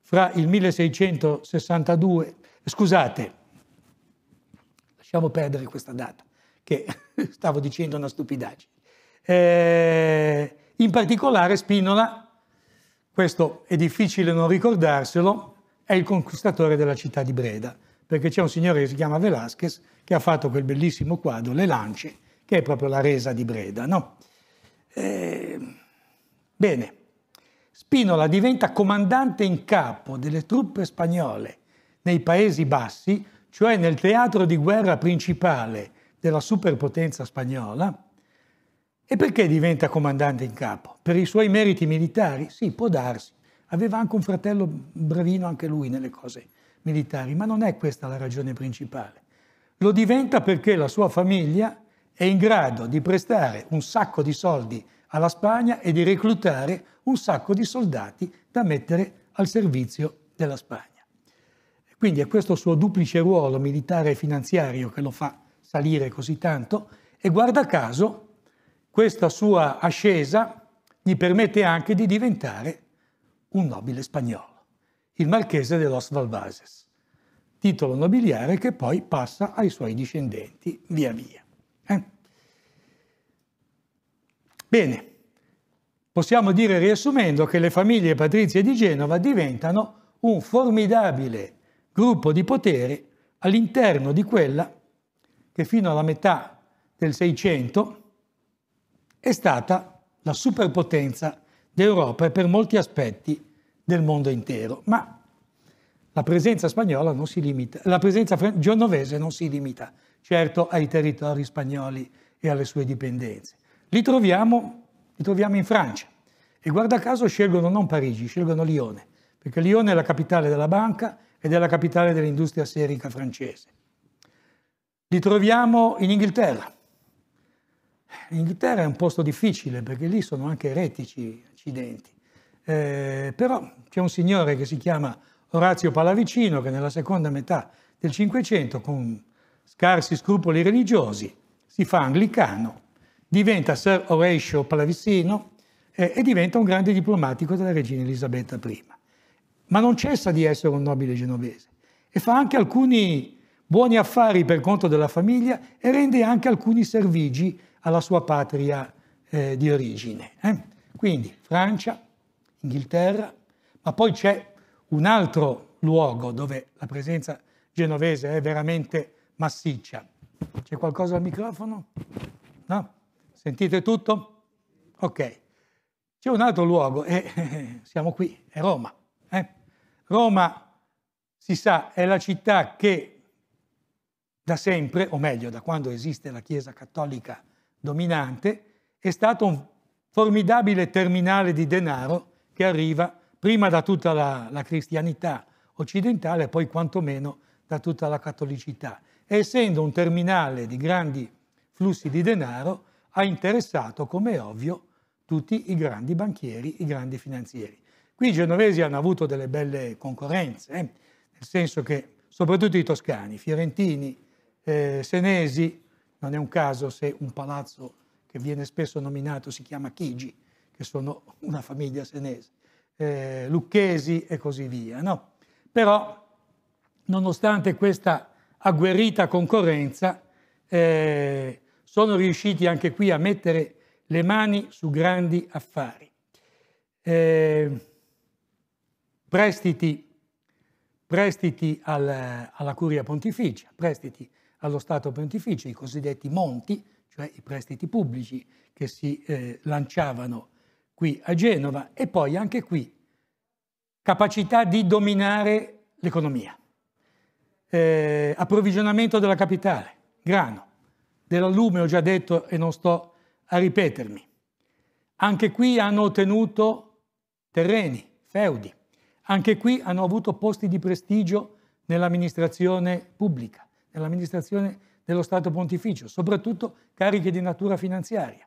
fra il 1662, scusate, lasciamo perdere questa data, che stavo dicendo una stupidaggine. Eh, in particolare Spinola, questo è difficile non ricordarselo, è il conquistatore della città di Breda, perché c'è un signore che si chiama Velázquez che ha fatto quel bellissimo quadro, Le lance, che è proprio la resa di Breda. No? Eh, bene, Spinola diventa comandante in capo delle truppe spagnole nei Paesi Bassi cioè nel teatro di guerra principale della superpotenza spagnola, e perché diventa comandante in capo? Per i suoi meriti militari? Sì, può darsi. Aveva anche un fratello bravino anche lui nelle cose militari, ma non è questa la ragione principale. Lo diventa perché la sua famiglia è in grado di prestare un sacco di soldi alla Spagna e di reclutare un sacco di soldati da mettere al servizio della Spagna. Quindi è questo suo duplice ruolo militare e finanziario che lo fa salire così tanto e guarda caso questa sua ascesa gli permette anche di diventare un nobile spagnolo, il marchese de los Valvases, titolo nobiliare che poi passa ai suoi discendenti via via. Eh? Bene, possiamo dire riassumendo che le famiglie patrizie di Genova diventano un formidabile gruppo di potere all'interno di quella che fino alla metà del Seicento è stata la superpotenza d'Europa e per molti aspetti del mondo intero. Ma la presenza spagnola non si limita, la presenza genovese non si limita certo ai territori spagnoli e alle sue dipendenze. Li troviamo, li troviamo in Francia e guarda caso scelgono non Parigi, scelgono Lione, perché Lione è la capitale della banca e della capitale dell'industria serica francese. Li troviamo in Inghilterra. L'Inghilterra è un posto difficile perché lì sono anche eretici accidenti. Eh, però c'è un signore che si chiama Orazio Pallavicino che nella seconda metà del Cinquecento, con scarsi scrupoli religiosi, si fa anglicano, diventa Sir Horatio Pallavicino eh, e diventa un grande diplomatico della regina Elisabetta I ma non cessa di essere un nobile genovese e fa anche alcuni buoni affari per conto della famiglia e rende anche alcuni servigi alla sua patria eh, di origine. Eh? Quindi Francia, Inghilterra, ma poi c'è un altro luogo dove la presenza genovese è veramente massiccia. C'è qualcosa al microfono? No? Sentite tutto? Ok. C'è un altro luogo e eh, siamo qui, è Roma. Eh? Roma, si sa, è la città che da sempre, o meglio da quando esiste la Chiesa cattolica dominante, è stato un formidabile terminale di denaro che arriva prima da tutta la, la cristianità occidentale e poi quantomeno da tutta la cattolicità. E essendo un terminale di grandi flussi di denaro, ha interessato, come è ovvio, tutti i grandi banchieri, i grandi finanzieri. Qui i genovesi hanno avuto delle belle concorrenze, eh? nel senso che soprattutto i toscani, fiorentini, eh, senesi, non è un caso se un palazzo che viene spesso nominato si chiama Chigi, che sono una famiglia senese, eh, lucchesi e così via. No? Però, nonostante questa agguerrita concorrenza, eh, sono riusciti anche qui a mettere le mani su grandi affari. Eh, prestiti, prestiti al, alla curia pontificia, prestiti allo Stato pontificio, i cosiddetti monti, cioè i prestiti pubblici che si eh, lanciavano qui a Genova e poi anche qui capacità di dominare l'economia, eh, approvvigionamento della capitale, grano, dell'allume ho già detto e non sto a ripetermi. Anche qui hanno ottenuto terreni, feudi, anche qui hanno avuto posti di prestigio nell'amministrazione pubblica, nell'amministrazione dello Stato pontificio, soprattutto cariche di natura finanziaria.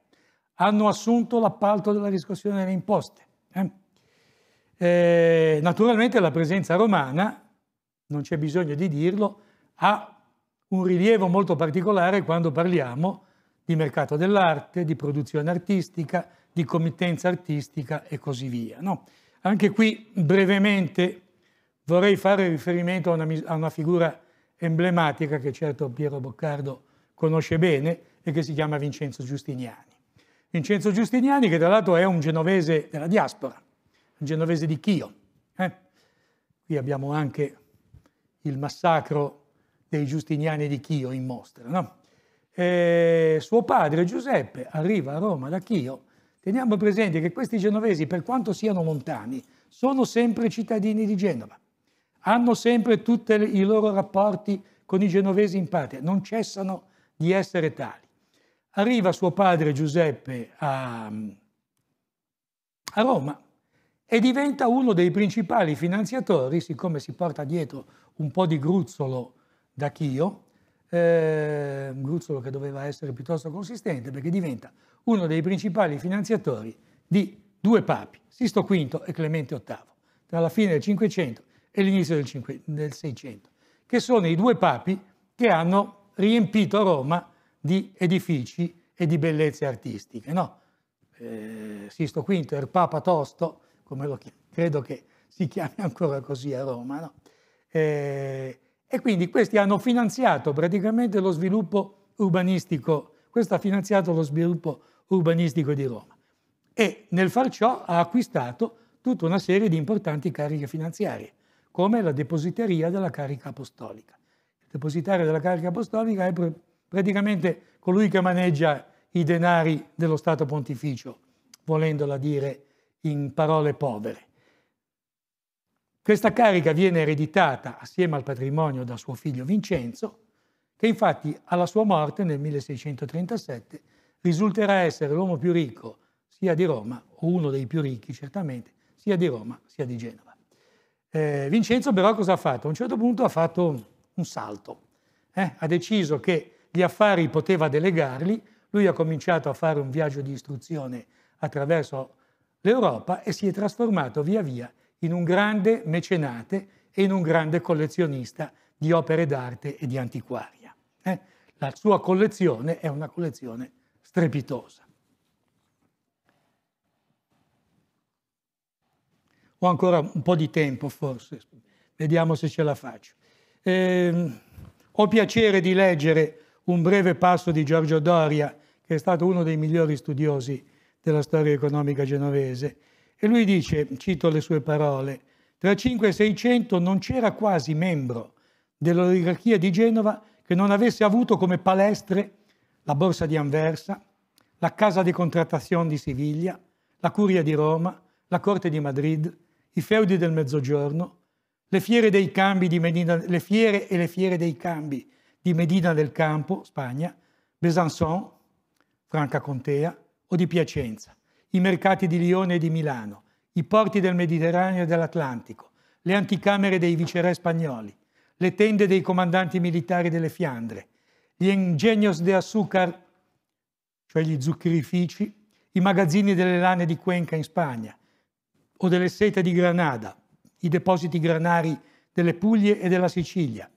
Hanno assunto l'appalto della riscossione delle imposte. Eh? Eh, naturalmente la presenza romana, non c'è bisogno di dirlo, ha un rilievo molto particolare quando parliamo di mercato dell'arte, di produzione artistica, di committenza artistica e così via. No? Anche qui brevemente vorrei fare riferimento a una, a una figura emblematica che certo Piero Boccardo conosce bene e che si chiama Vincenzo Giustiniani. Vincenzo Giustiniani che tra l'altro è un genovese della diaspora, un genovese di Chio. Eh? Qui abbiamo anche il massacro dei giustiniani di Chio in mostra. No? Eh, suo padre Giuseppe arriva a Roma da Chio Teniamo presente che questi genovesi, per quanto siano lontani, sono sempre cittadini di Genova, hanno sempre tutti i loro rapporti con i genovesi in patria, non cessano di essere tali. Arriva suo padre Giuseppe a, a Roma e diventa uno dei principali finanziatori, siccome si porta dietro un po' di gruzzolo da Chio, eh, un gruzzolo che doveva essere piuttosto consistente perché diventa uno dei principali finanziatori di due papi, Sisto V e Clemente VIII, tra la fine del Cinquecento e l'inizio del, Seicento, che sono i due papi che hanno riempito Roma di edifici e di bellezze artistiche. No? Eh, Sisto V il er Papa Tosto, come lo chiamo, credo che si chiami ancora così a Roma. No? Eh, e quindi questi hanno finanziato praticamente lo sviluppo urbanistico, questo ha finanziato lo sviluppo urbanistico di Roma e nel far ciò ha acquistato tutta una serie di importanti cariche finanziarie, come la depositaria della carica apostolica. Il depositario della carica apostolica è pr- praticamente colui che maneggia i denari dello Stato pontificio, volendola dire in parole povere. Questa carica viene ereditata assieme al patrimonio da suo figlio Vincenzo, che infatti alla sua morte nel 1637 risulterà essere l'uomo più ricco sia di Roma, o uno dei più ricchi certamente, sia di Roma sia di Genova. Eh, Vincenzo però cosa ha fatto? A un certo punto ha fatto un salto, eh? ha deciso che gli affari poteva delegarli, lui ha cominciato a fare un viaggio di istruzione attraverso l'Europa e si è trasformato via via in un grande mecenate e in un grande collezionista di opere d'arte e di antiquaria. Eh? La sua collezione è una collezione strepitosa. Ho ancora un po' di tempo forse, vediamo se ce la faccio. Eh, ho piacere di leggere un breve passo di Giorgio Doria, che è stato uno dei migliori studiosi della storia economica genovese, e lui dice, cito le sue parole, tra 5 e 600 non c'era quasi membro dell'oligarchia di Genova che non avesse avuto come palestre la Borsa di Anversa, la Casa di Contrattazione di Siviglia, la Curia di Roma, la Corte di Madrid, i feudi del Mezzogiorno, le fiere, Medina, le fiere e le fiere dei cambi di Medina del Campo, Spagna, Besançon, Franca Contea, o di Piacenza, i mercati di Lione e di Milano, i porti del Mediterraneo e dell'Atlantico, le anticamere dei viceré spagnoli, le tende dei comandanti militari delle Fiandre, gli ingegnos de azúcar, cioè gli zuccherifici, i magazzini delle lane di Cuenca in Spagna o delle sete di Granada, i depositi granari delle Puglie e della Sicilia,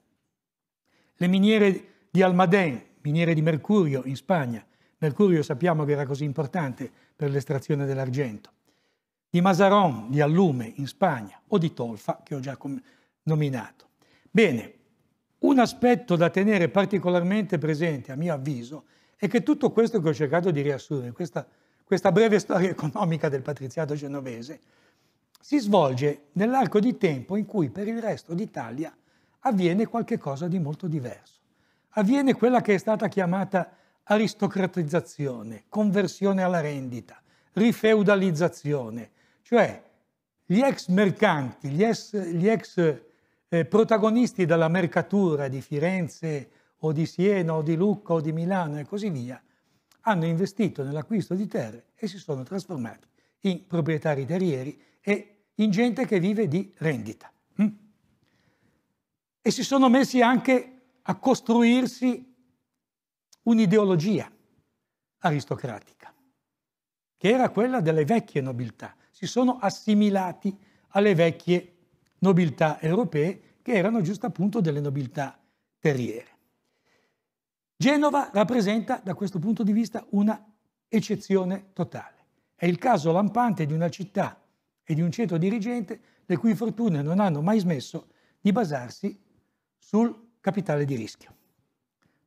le miniere di Almaden, miniere di mercurio in Spagna, mercurio sappiamo che era così importante per l'estrazione dell'argento, di Masaron, di allume in Spagna o di tolfa che ho già nominato. Bene, un aspetto da tenere particolarmente presente, a mio avviso, è che tutto questo che ho cercato di riassumere, questa, questa breve storia economica del patriziato genovese, si svolge nell'arco di tempo in cui per il resto d'Italia avviene qualcosa di molto diverso. Avviene quella che è stata chiamata aristocratizzazione, conversione alla rendita, rifeudalizzazione, cioè gli ex mercanti, gli ex, gli ex eh, protagonisti della mercatura di Firenze o di Siena o di Lucca o di Milano e così via, hanno investito nell'acquisto di terre e si sono trasformati in proprietari terrieri e in gente che vive di rendita. Mm? E si sono messi anche a costruirsi un'ideologia aristocratica, che era quella delle vecchie nobiltà. Si sono assimilati alle vecchie nobiltà europee che erano giusto appunto delle nobiltà terriere. Genova rappresenta da questo punto di vista una eccezione totale. È il caso lampante di una città e di un centro dirigente le cui fortune non hanno mai smesso di basarsi sul capitale di rischio,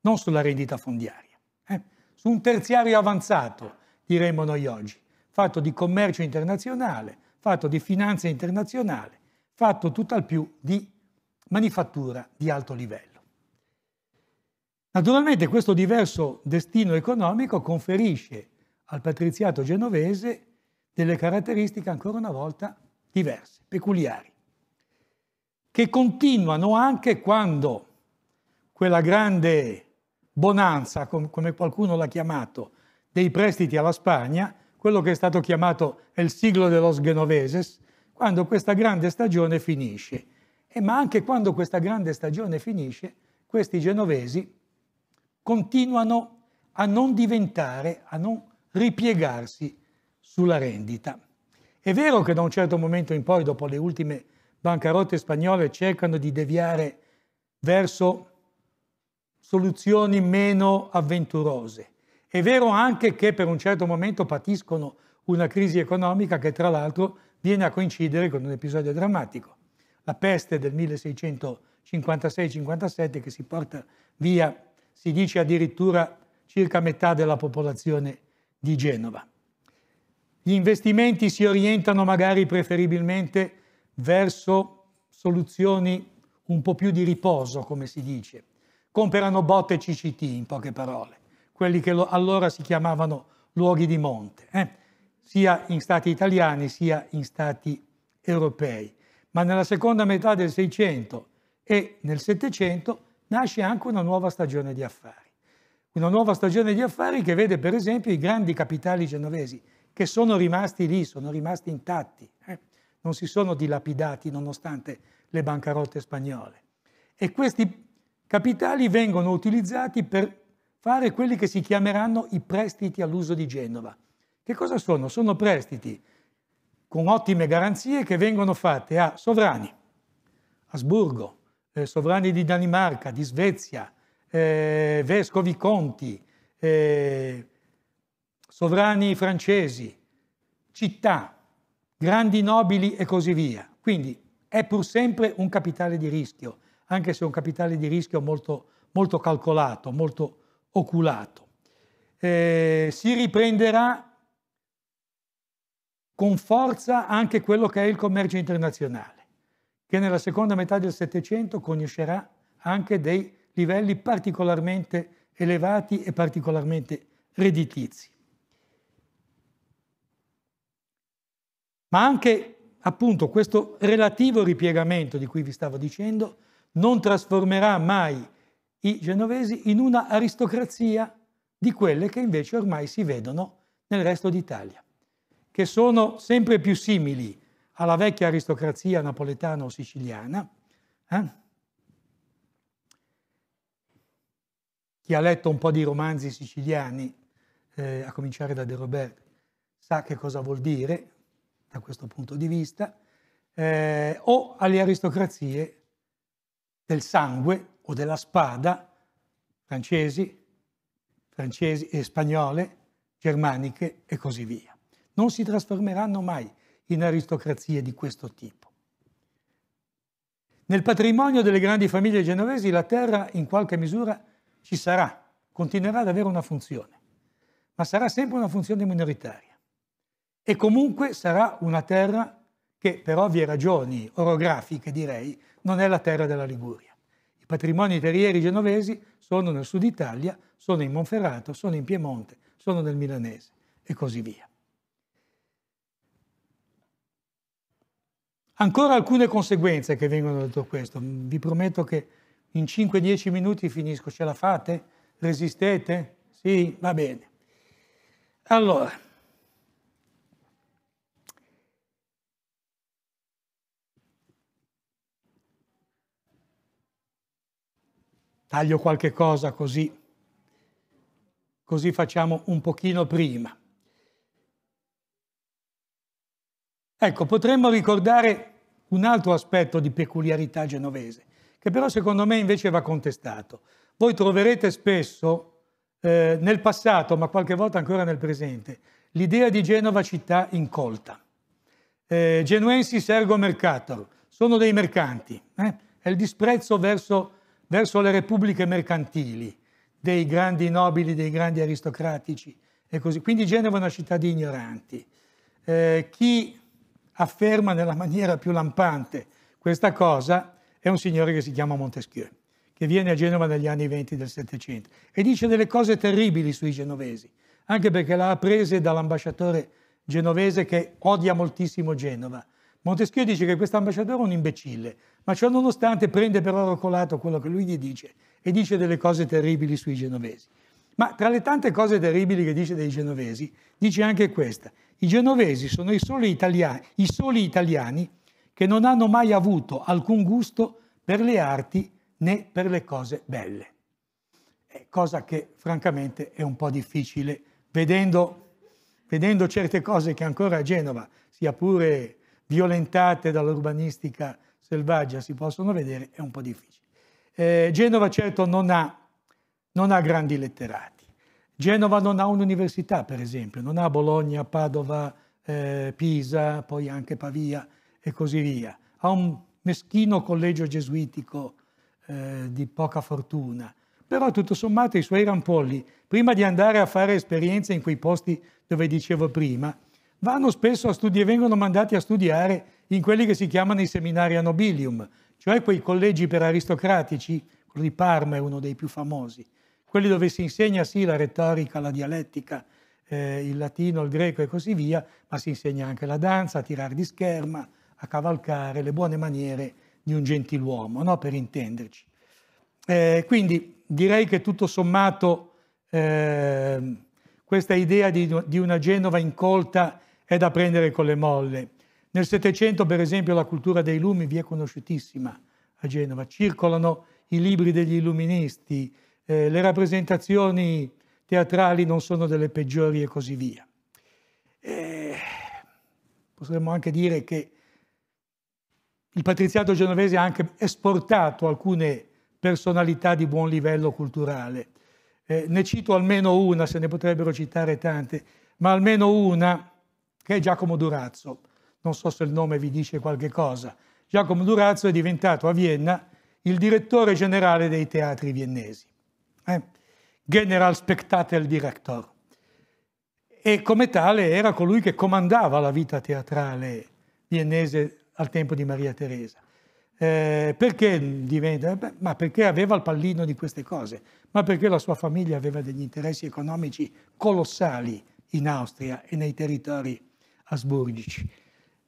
non sulla rendita fondiaria, eh? su un terziario avanzato, diremmo noi oggi, fatto di commercio internazionale, fatto di finanza internazionale, fatto tutt'al più di manifattura di alto livello. Naturalmente questo diverso destino economico conferisce al patriziato genovese delle caratteristiche ancora una volta diverse, peculiari, che continuano anche quando quella grande bonanza, come qualcuno l'ha chiamato, dei prestiti alla Spagna, quello che è stato chiamato il siglo dello Sgenoveses, quando questa grande stagione finisce. E, eh, ma anche quando questa grande stagione finisce, questi genovesi continuano a non diventare, a non ripiegarsi sulla rendita. È vero che da un certo momento in poi, dopo le ultime bancarotte spagnole, cercano di deviare verso soluzioni meno avventurose. È vero anche che per un certo momento patiscono una crisi economica che tra l'altro viene a coincidere con un episodio drammatico, la peste del 1656-57 che si porta via, si dice addirittura, circa metà della popolazione di Genova. Gli investimenti si orientano magari preferibilmente verso soluzioni un po' più di riposo, come si dice. Comperano botte CCT, in poche parole, quelli che allora si chiamavano luoghi di monte. Eh? sia in stati italiani sia in stati europei. Ma nella seconda metà del Seicento e nel Settecento nasce anche una nuova stagione di affari. Una nuova stagione di affari che vede per esempio i grandi capitali genovesi che sono rimasti lì, sono rimasti intatti, eh? non si sono dilapidati nonostante le bancarotte spagnole. E questi capitali vengono utilizzati per fare quelli che si chiameranno i prestiti all'uso di Genova, che cosa sono? Sono prestiti con ottime garanzie che vengono fatte a sovrani, Asburgo, eh, sovrani di Danimarca, di Svezia, eh, vescovi conti, eh, sovrani francesi, città, grandi nobili e così via. Quindi è pur sempre un capitale di rischio, anche se un capitale di rischio molto, molto calcolato, molto oculato. Eh, si riprenderà con forza anche quello che è il commercio internazionale, che nella seconda metà del Settecento conoscerà anche dei livelli particolarmente elevati e particolarmente redditizi. Ma anche appunto questo relativo ripiegamento di cui vi stavo dicendo non trasformerà mai i genovesi in una aristocrazia di quelle che invece ormai si vedono nel resto d'Italia che sono sempre più simili alla vecchia aristocrazia napoletana o siciliana. Eh? Chi ha letto un po' di romanzi siciliani, eh, a cominciare da De Robert, sa che cosa vuol dire da questo punto di vista, eh, o alle aristocrazie del sangue o della spada, francesi, francesi e spagnole, germaniche e così via non si trasformeranno mai in aristocrazie di questo tipo. Nel patrimonio delle grandi famiglie genovesi la terra in qualche misura ci sarà, continuerà ad avere una funzione, ma sarà sempre una funzione minoritaria. E comunque sarà una terra che per ovvie ragioni orografiche direi non è la terra della Liguria. I patrimoni terrieri genovesi sono nel sud Italia, sono in Monferrato, sono in Piemonte, sono nel Milanese e così via. Ancora alcune conseguenze che vengono da tutto questo. Vi prometto che in 5-10 minuti finisco. Ce la fate? Resistete? Sì, va bene. Allora, taglio qualche cosa così, così facciamo un pochino prima. Ecco, potremmo ricordare un altro aspetto di peculiarità genovese, che però secondo me invece va contestato. Voi troverete spesso, eh, nel passato, ma qualche volta ancora nel presente, l'idea di Genova città incolta. Eh, genuensis ergo mercator, sono dei mercanti, eh? è il disprezzo verso, verso le repubbliche mercantili, dei grandi nobili, dei grandi aristocratici e così. Quindi Genova è una città di ignoranti. Eh, chi afferma nella maniera più lampante questa cosa è un signore che si chiama Montesquieu, che viene a Genova negli anni 20 del Settecento e dice delle cose terribili sui genovesi, anche perché l'ha apprese dall'ambasciatore genovese che odia moltissimo Genova. Montesquieu dice che questo ambasciatore è un imbecille, ma ciò nonostante prende per oro colato quello che lui gli dice e dice delle cose terribili sui genovesi. Ma tra le tante cose terribili che dice dei genovesi, dice anche questa. I genovesi sono i soli, italiani, i soli italiani che non hanno mai avuto alcun gusto per le arti né per le cose belle. Eh, cosa che francamente è un po' difficile, vedendo, vedendo certe cose che ancora a Genova, sia pure violentate dall'urbanistica selvaggia, si possono vedere, è un po' difficile. Eh, Genova certo non ha, non ha grandi letterati. Genova non ha un'università, per esempio, non ha Bologna, Padova, eh, Pisa, poi anche Pavia e così via. Ha un meschino collegio gesuitico eh, di poca fortuna, però tutto sommato i suoi rampolli, prima di andare a fare esperienze in quei posti dove dicevo prima, vanno spesso a studiare e vengono mandati a studiare in quelli che si chiamano i seminari a nobilium, cioè quei collegi per aristocratici, quello di Parma è uno dei più famosi, quelli dove si insegna sì la retorica, la dialettica, eh, il latino, il greco e così via, ma si insegna anche la danza, a tirare di scherma, a cavalcare le buone maniere di un gentiluomo, no? per intenderci. Eh, quindi direi che tutto sommato eh, questa idea di, di una Genova incolta è da prendere con le molle. Nel Settecento, per esempio, la cultura dei lumi vi è conosciutissima a Genova. Circolano i libri degli illuministi, eh, le rappresentazioni teatrali non sono delle peggiori e così via. Eh, potremmo anche dire che il patriziato genovese ha anche esportato alcune personalità di buon livello culturale. Eh, ne cito almeno una, se ne potrebbero citare tante, ma almeno una che è Giacomo Durazzo. Non so se il nome vi dice qualche cosa. Giacomo Durazzo è diventato a Vienna il direttore generale dei teatri viennesi eh? General Spectator Director. E come tale era colui che comandava la vita teatrale viennese al tempo di Maria Teresa. Eh, perché diventa? Beh, ma perché aveva il pallino di queste cose, ma perché la sua famiglia aveva degli interessi economici colossali in Austria e nei territori asburgici.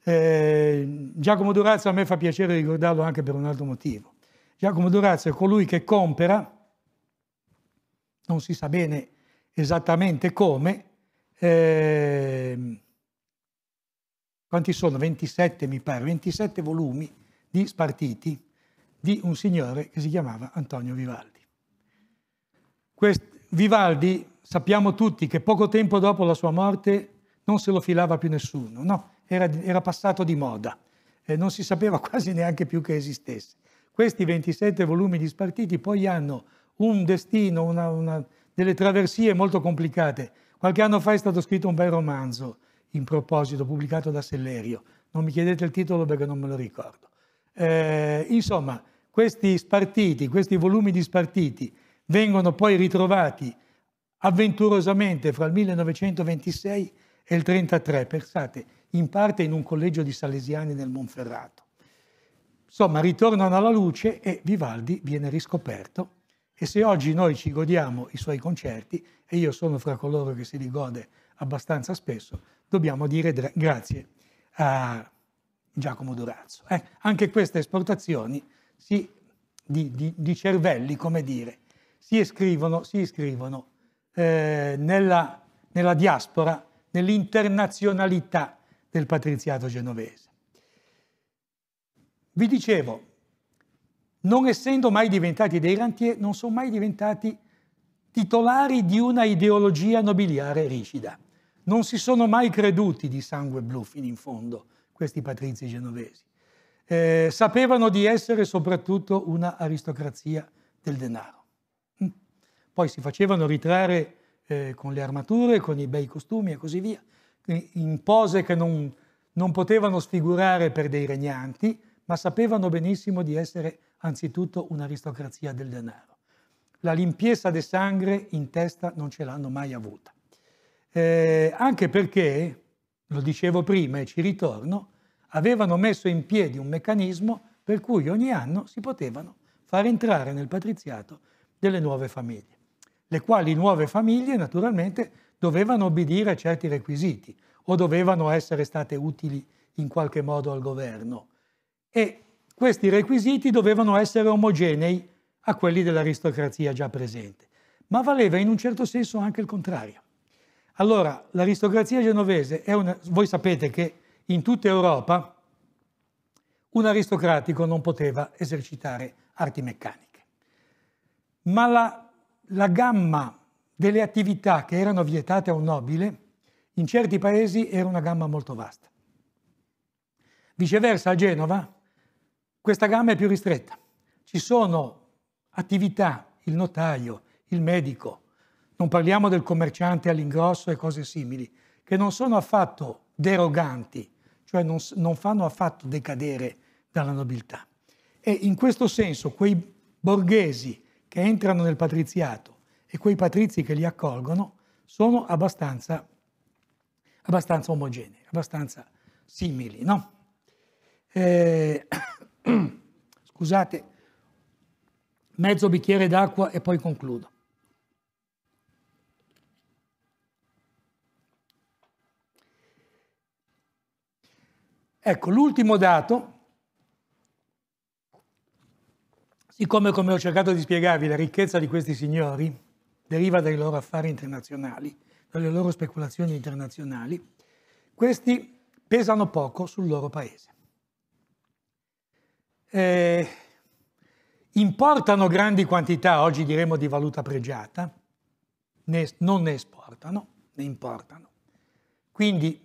Eh, Giacomo Durazzo a me fa piacere ricordarlo anche per un altro motivo. Giacomo Durazzo è colui che compra non si sa bene esattamente come. Eh, quanti sono? 27 mi pare, 27 volumi di spartiti di un signore che si chiamava Antonio Vivaldi. Quest, Vivaldi sappiamo tutti che poco tempo dopo la sua morte non se lo filava più nessuno, no, era, era passato di moda, eh, non si sapeva quasi neanche più che esistesse. Questi 27 volumi di spartiti poi hanno un destino, una, una, delle traversie molto complicate. Qualche anno fa è stato scritto un bel romanzo in proposito, pubblicato da Sellerio. Non mi chiedete il titolo perché non me lo ricordo. Eh, insomma, questi spartiti, questi volumi di spartiti, vengono poi ritrovati avventurosamente fra il 1926 e il 1933, pensate, in parte in un collegio di salesiani nel Monferrato. Insomma, ritornano alla luce e Vivaldi viene riscoperto e se oggi noi ci godiamo i suoi concerti, e io sono fra coloro che si li gode abbastanza spesso, dobbiamo dire dra- grazie a Giacomo Durazzo. Eh, anche queste esportazioni si, di, di, di, cervelli, come dire, si iscrivono, si iscrivono eh, nella, nella diaspora, nell'internazionalità del patriziato genovese. Vi dicevo, non essendo mai diventati dei rantier, non sono mai diventati titolari di una ideologia nobiliare rigida. Non si sono mai creduti di sangue blu fino in fondo questi patrizi genovesi. Eh, sapevano di essere soprattutto una aristocrazia del denaro. Mm. Poi si facevano ritrarre eh, con le armature, con i bei costumi e così via, in pose che non, non potevano sfigurare per dei regnanti, ma sapevano benissimo di essere anzitutto un'aristocrazia del denaro. La limpiezza del sangue in testa non ce l'hanno mai avuta. Eh, anche perché, lo dicevo prima e ci ritorno, avevano messo in piedi un meccanismo per cui ogni anno si potevano far entrare nel patriziato delle nuove famiglie, le quali nuove famiglie naturalmente dovevano obbedire a certi requisiti o dovevano essere state utili in qualche modo al governo. E questi requisiti dovevano essere omogenei a quelli dell'aristocrazia già presente, ma valeva in un certo senso anche il contrario. Allora, l'aristocrazia genovese è una... Voi sapete che in tutta Europa un aristocratico non poteva esercitare arti meccaniche, ma la, la gamma delle attività che erano vietate a un nobile in certi paesi era una gamma molto vasta. Viceversa a Genova questa gamma è più ristretta. Ci sono attività, il notaio, il medico, non parliamo del commerciante all'ingrosso e cose simili, che non sono affatto deroganti, cioè non, non fanno affatto decadere dalla nobiltà. E in questo senso quei borghesi che entrano nel patriziato e quei patrizi che li accolgono sono abbastanza, abbastanza omogenei, abbastanza simili. No? Eh, Scusate, mezzo bicchiere d'acqua e poi concludo. Ecco, l'ultimo dato, siccome come ho cercato di spiegarvi la ricchezza di questi signori deriva dai loro affari internazionali, dalle loro speculazioni internazionali, questi pesano poco sul loro paese eh, importano grandi quantità, oggi diremo di valuta pregiata, ne, non ne esportano, ne importano. Quindi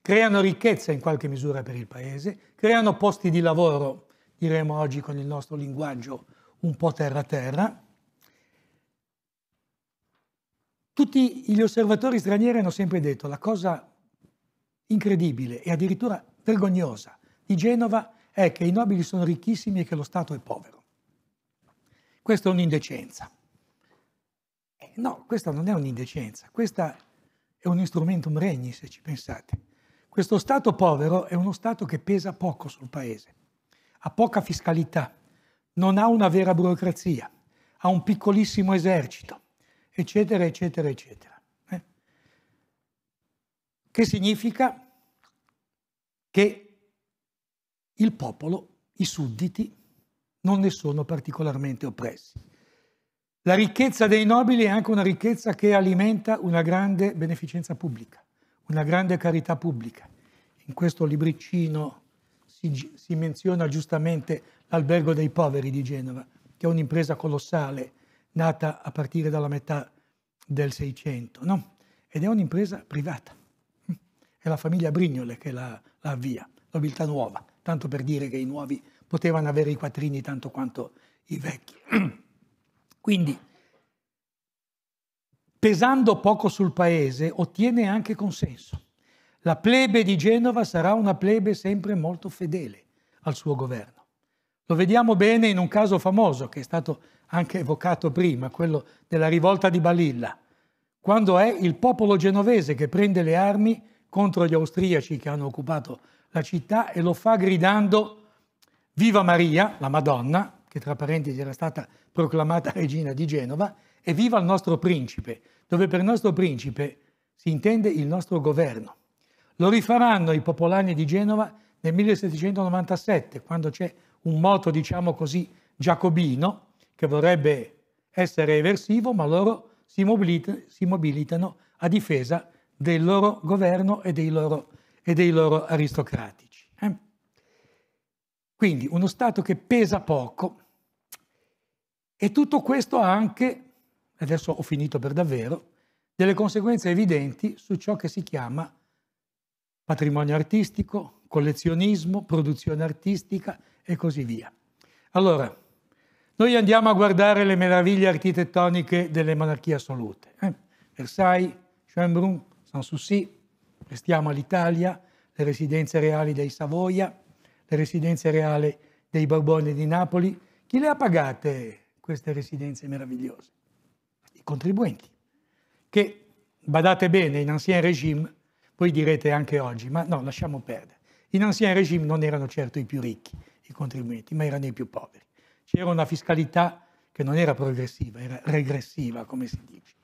creano ricchezza in qualche misura per il paese, creano posti di lavoro, diremo oggi con il nostro linguaggio un po' terra-terra. Tutti gli osservatori stranieri hanno sempre detto la cosa incredibile e addirittura vergognosa di Genova è è che i nobili sono ricchissimi e che lo Stato è povero. Questa è un'indecenza. Eh, no, questa non è un'indecenza, questa è un instrumentum regni, se ci pensate. Questo Stato povero è uno Stato che pesa poco sul Paese, ha poca fiscalità, non ha una vera burocrazia, ha un piccolissimo esercito, eccetera, eccetera, eccetera. Eh? Che significa che il popolo, i sudditi, non ne sono particolarmente oppressi. La ricchezza dei nobili è anche una ricchezza che alimenta una grande beneficenza pubblica, una grande carità pubblica. In questo libriccino si, si menziona giustamente l'albergo dei poveri di Genova, che è un'impresa colossale nata a partire dalla metà del Seicento, no? ed è un'impresa privata. È la famiglia Brignole che la, la avvia, nobiltà nuova tanto per dire che i nuovi potevano avere i quattrini tanto quanto i vecchi. Quindi, pesando poco sul paese, ottiene anche consenso. La plebe di Genova sarà una plebe sempre molto fedele al suo governo. Lo vediamo bene in un caso famoso che è stato anche evocato prima, quello della rivolta di Balilla, quando è il popolo genovese che prende le armi contro gli austriaci che hanno occupato la città e lo fa gridando Viva Maria, la Madonna, che tra parentesi era stata proclamata regina di Genova, e viva il nostro principe, dove per nostro principe si intende il nostro governo. Lo rifaranno i popolani di Genova nel 1797, quando c'è un moto, diciamo così, giacobino, che vorrebbe essere eversivo, ma loro si, mobilitano a difesa del loro governo e dei loro e dei loro aristocratici. Eh? Quindi uno Stato che pesa poco e tutto questo ha anche, adesso ho finito per davvero, delle conseguenze evidenti su ciò che si chiama patrimonio artistico, collezionismo, produzione artistica e così via. Allora, noi andiamo a guardare le meraviglie architettoniche delle monarchie assolute. Eh? Versailles, Schönbrunn, Sanssouci, Restiamo all'Italia, le residenze reali dei Savoia, le residenze reali dei Borboni di Napoli. Chi le ha pagate queste residenze meravigliose? I contribuenti, che badate bene, in ancien regime, voi direte anche oggi, ma no, lasciamo perdere. In ancien regime non erano certo i più ricchi i contribuenti, ma erano i più poveri. C'era una fiscalità che non era progressiva, era regressiva, come si dice.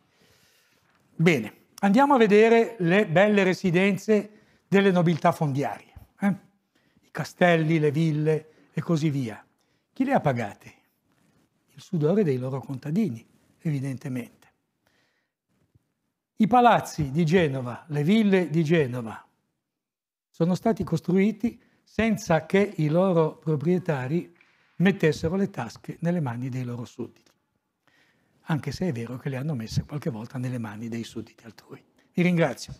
Bene. Andiamo a vedere le belle residenze delle nobiltà fondiarie, eh? i castelli, le ville e così via. Chi le ha pagate? Il sudore dei loro contadini, evidentemente. I palazzi di Genova, le ville di Genova, sono stati costruiti senza che i loro proprietari mettessero le tasche nelle mani dei loro sudditi anche se è vero che le hanno messe qualche volta nelle mani dei sudditi altrui. Vi ringrazio.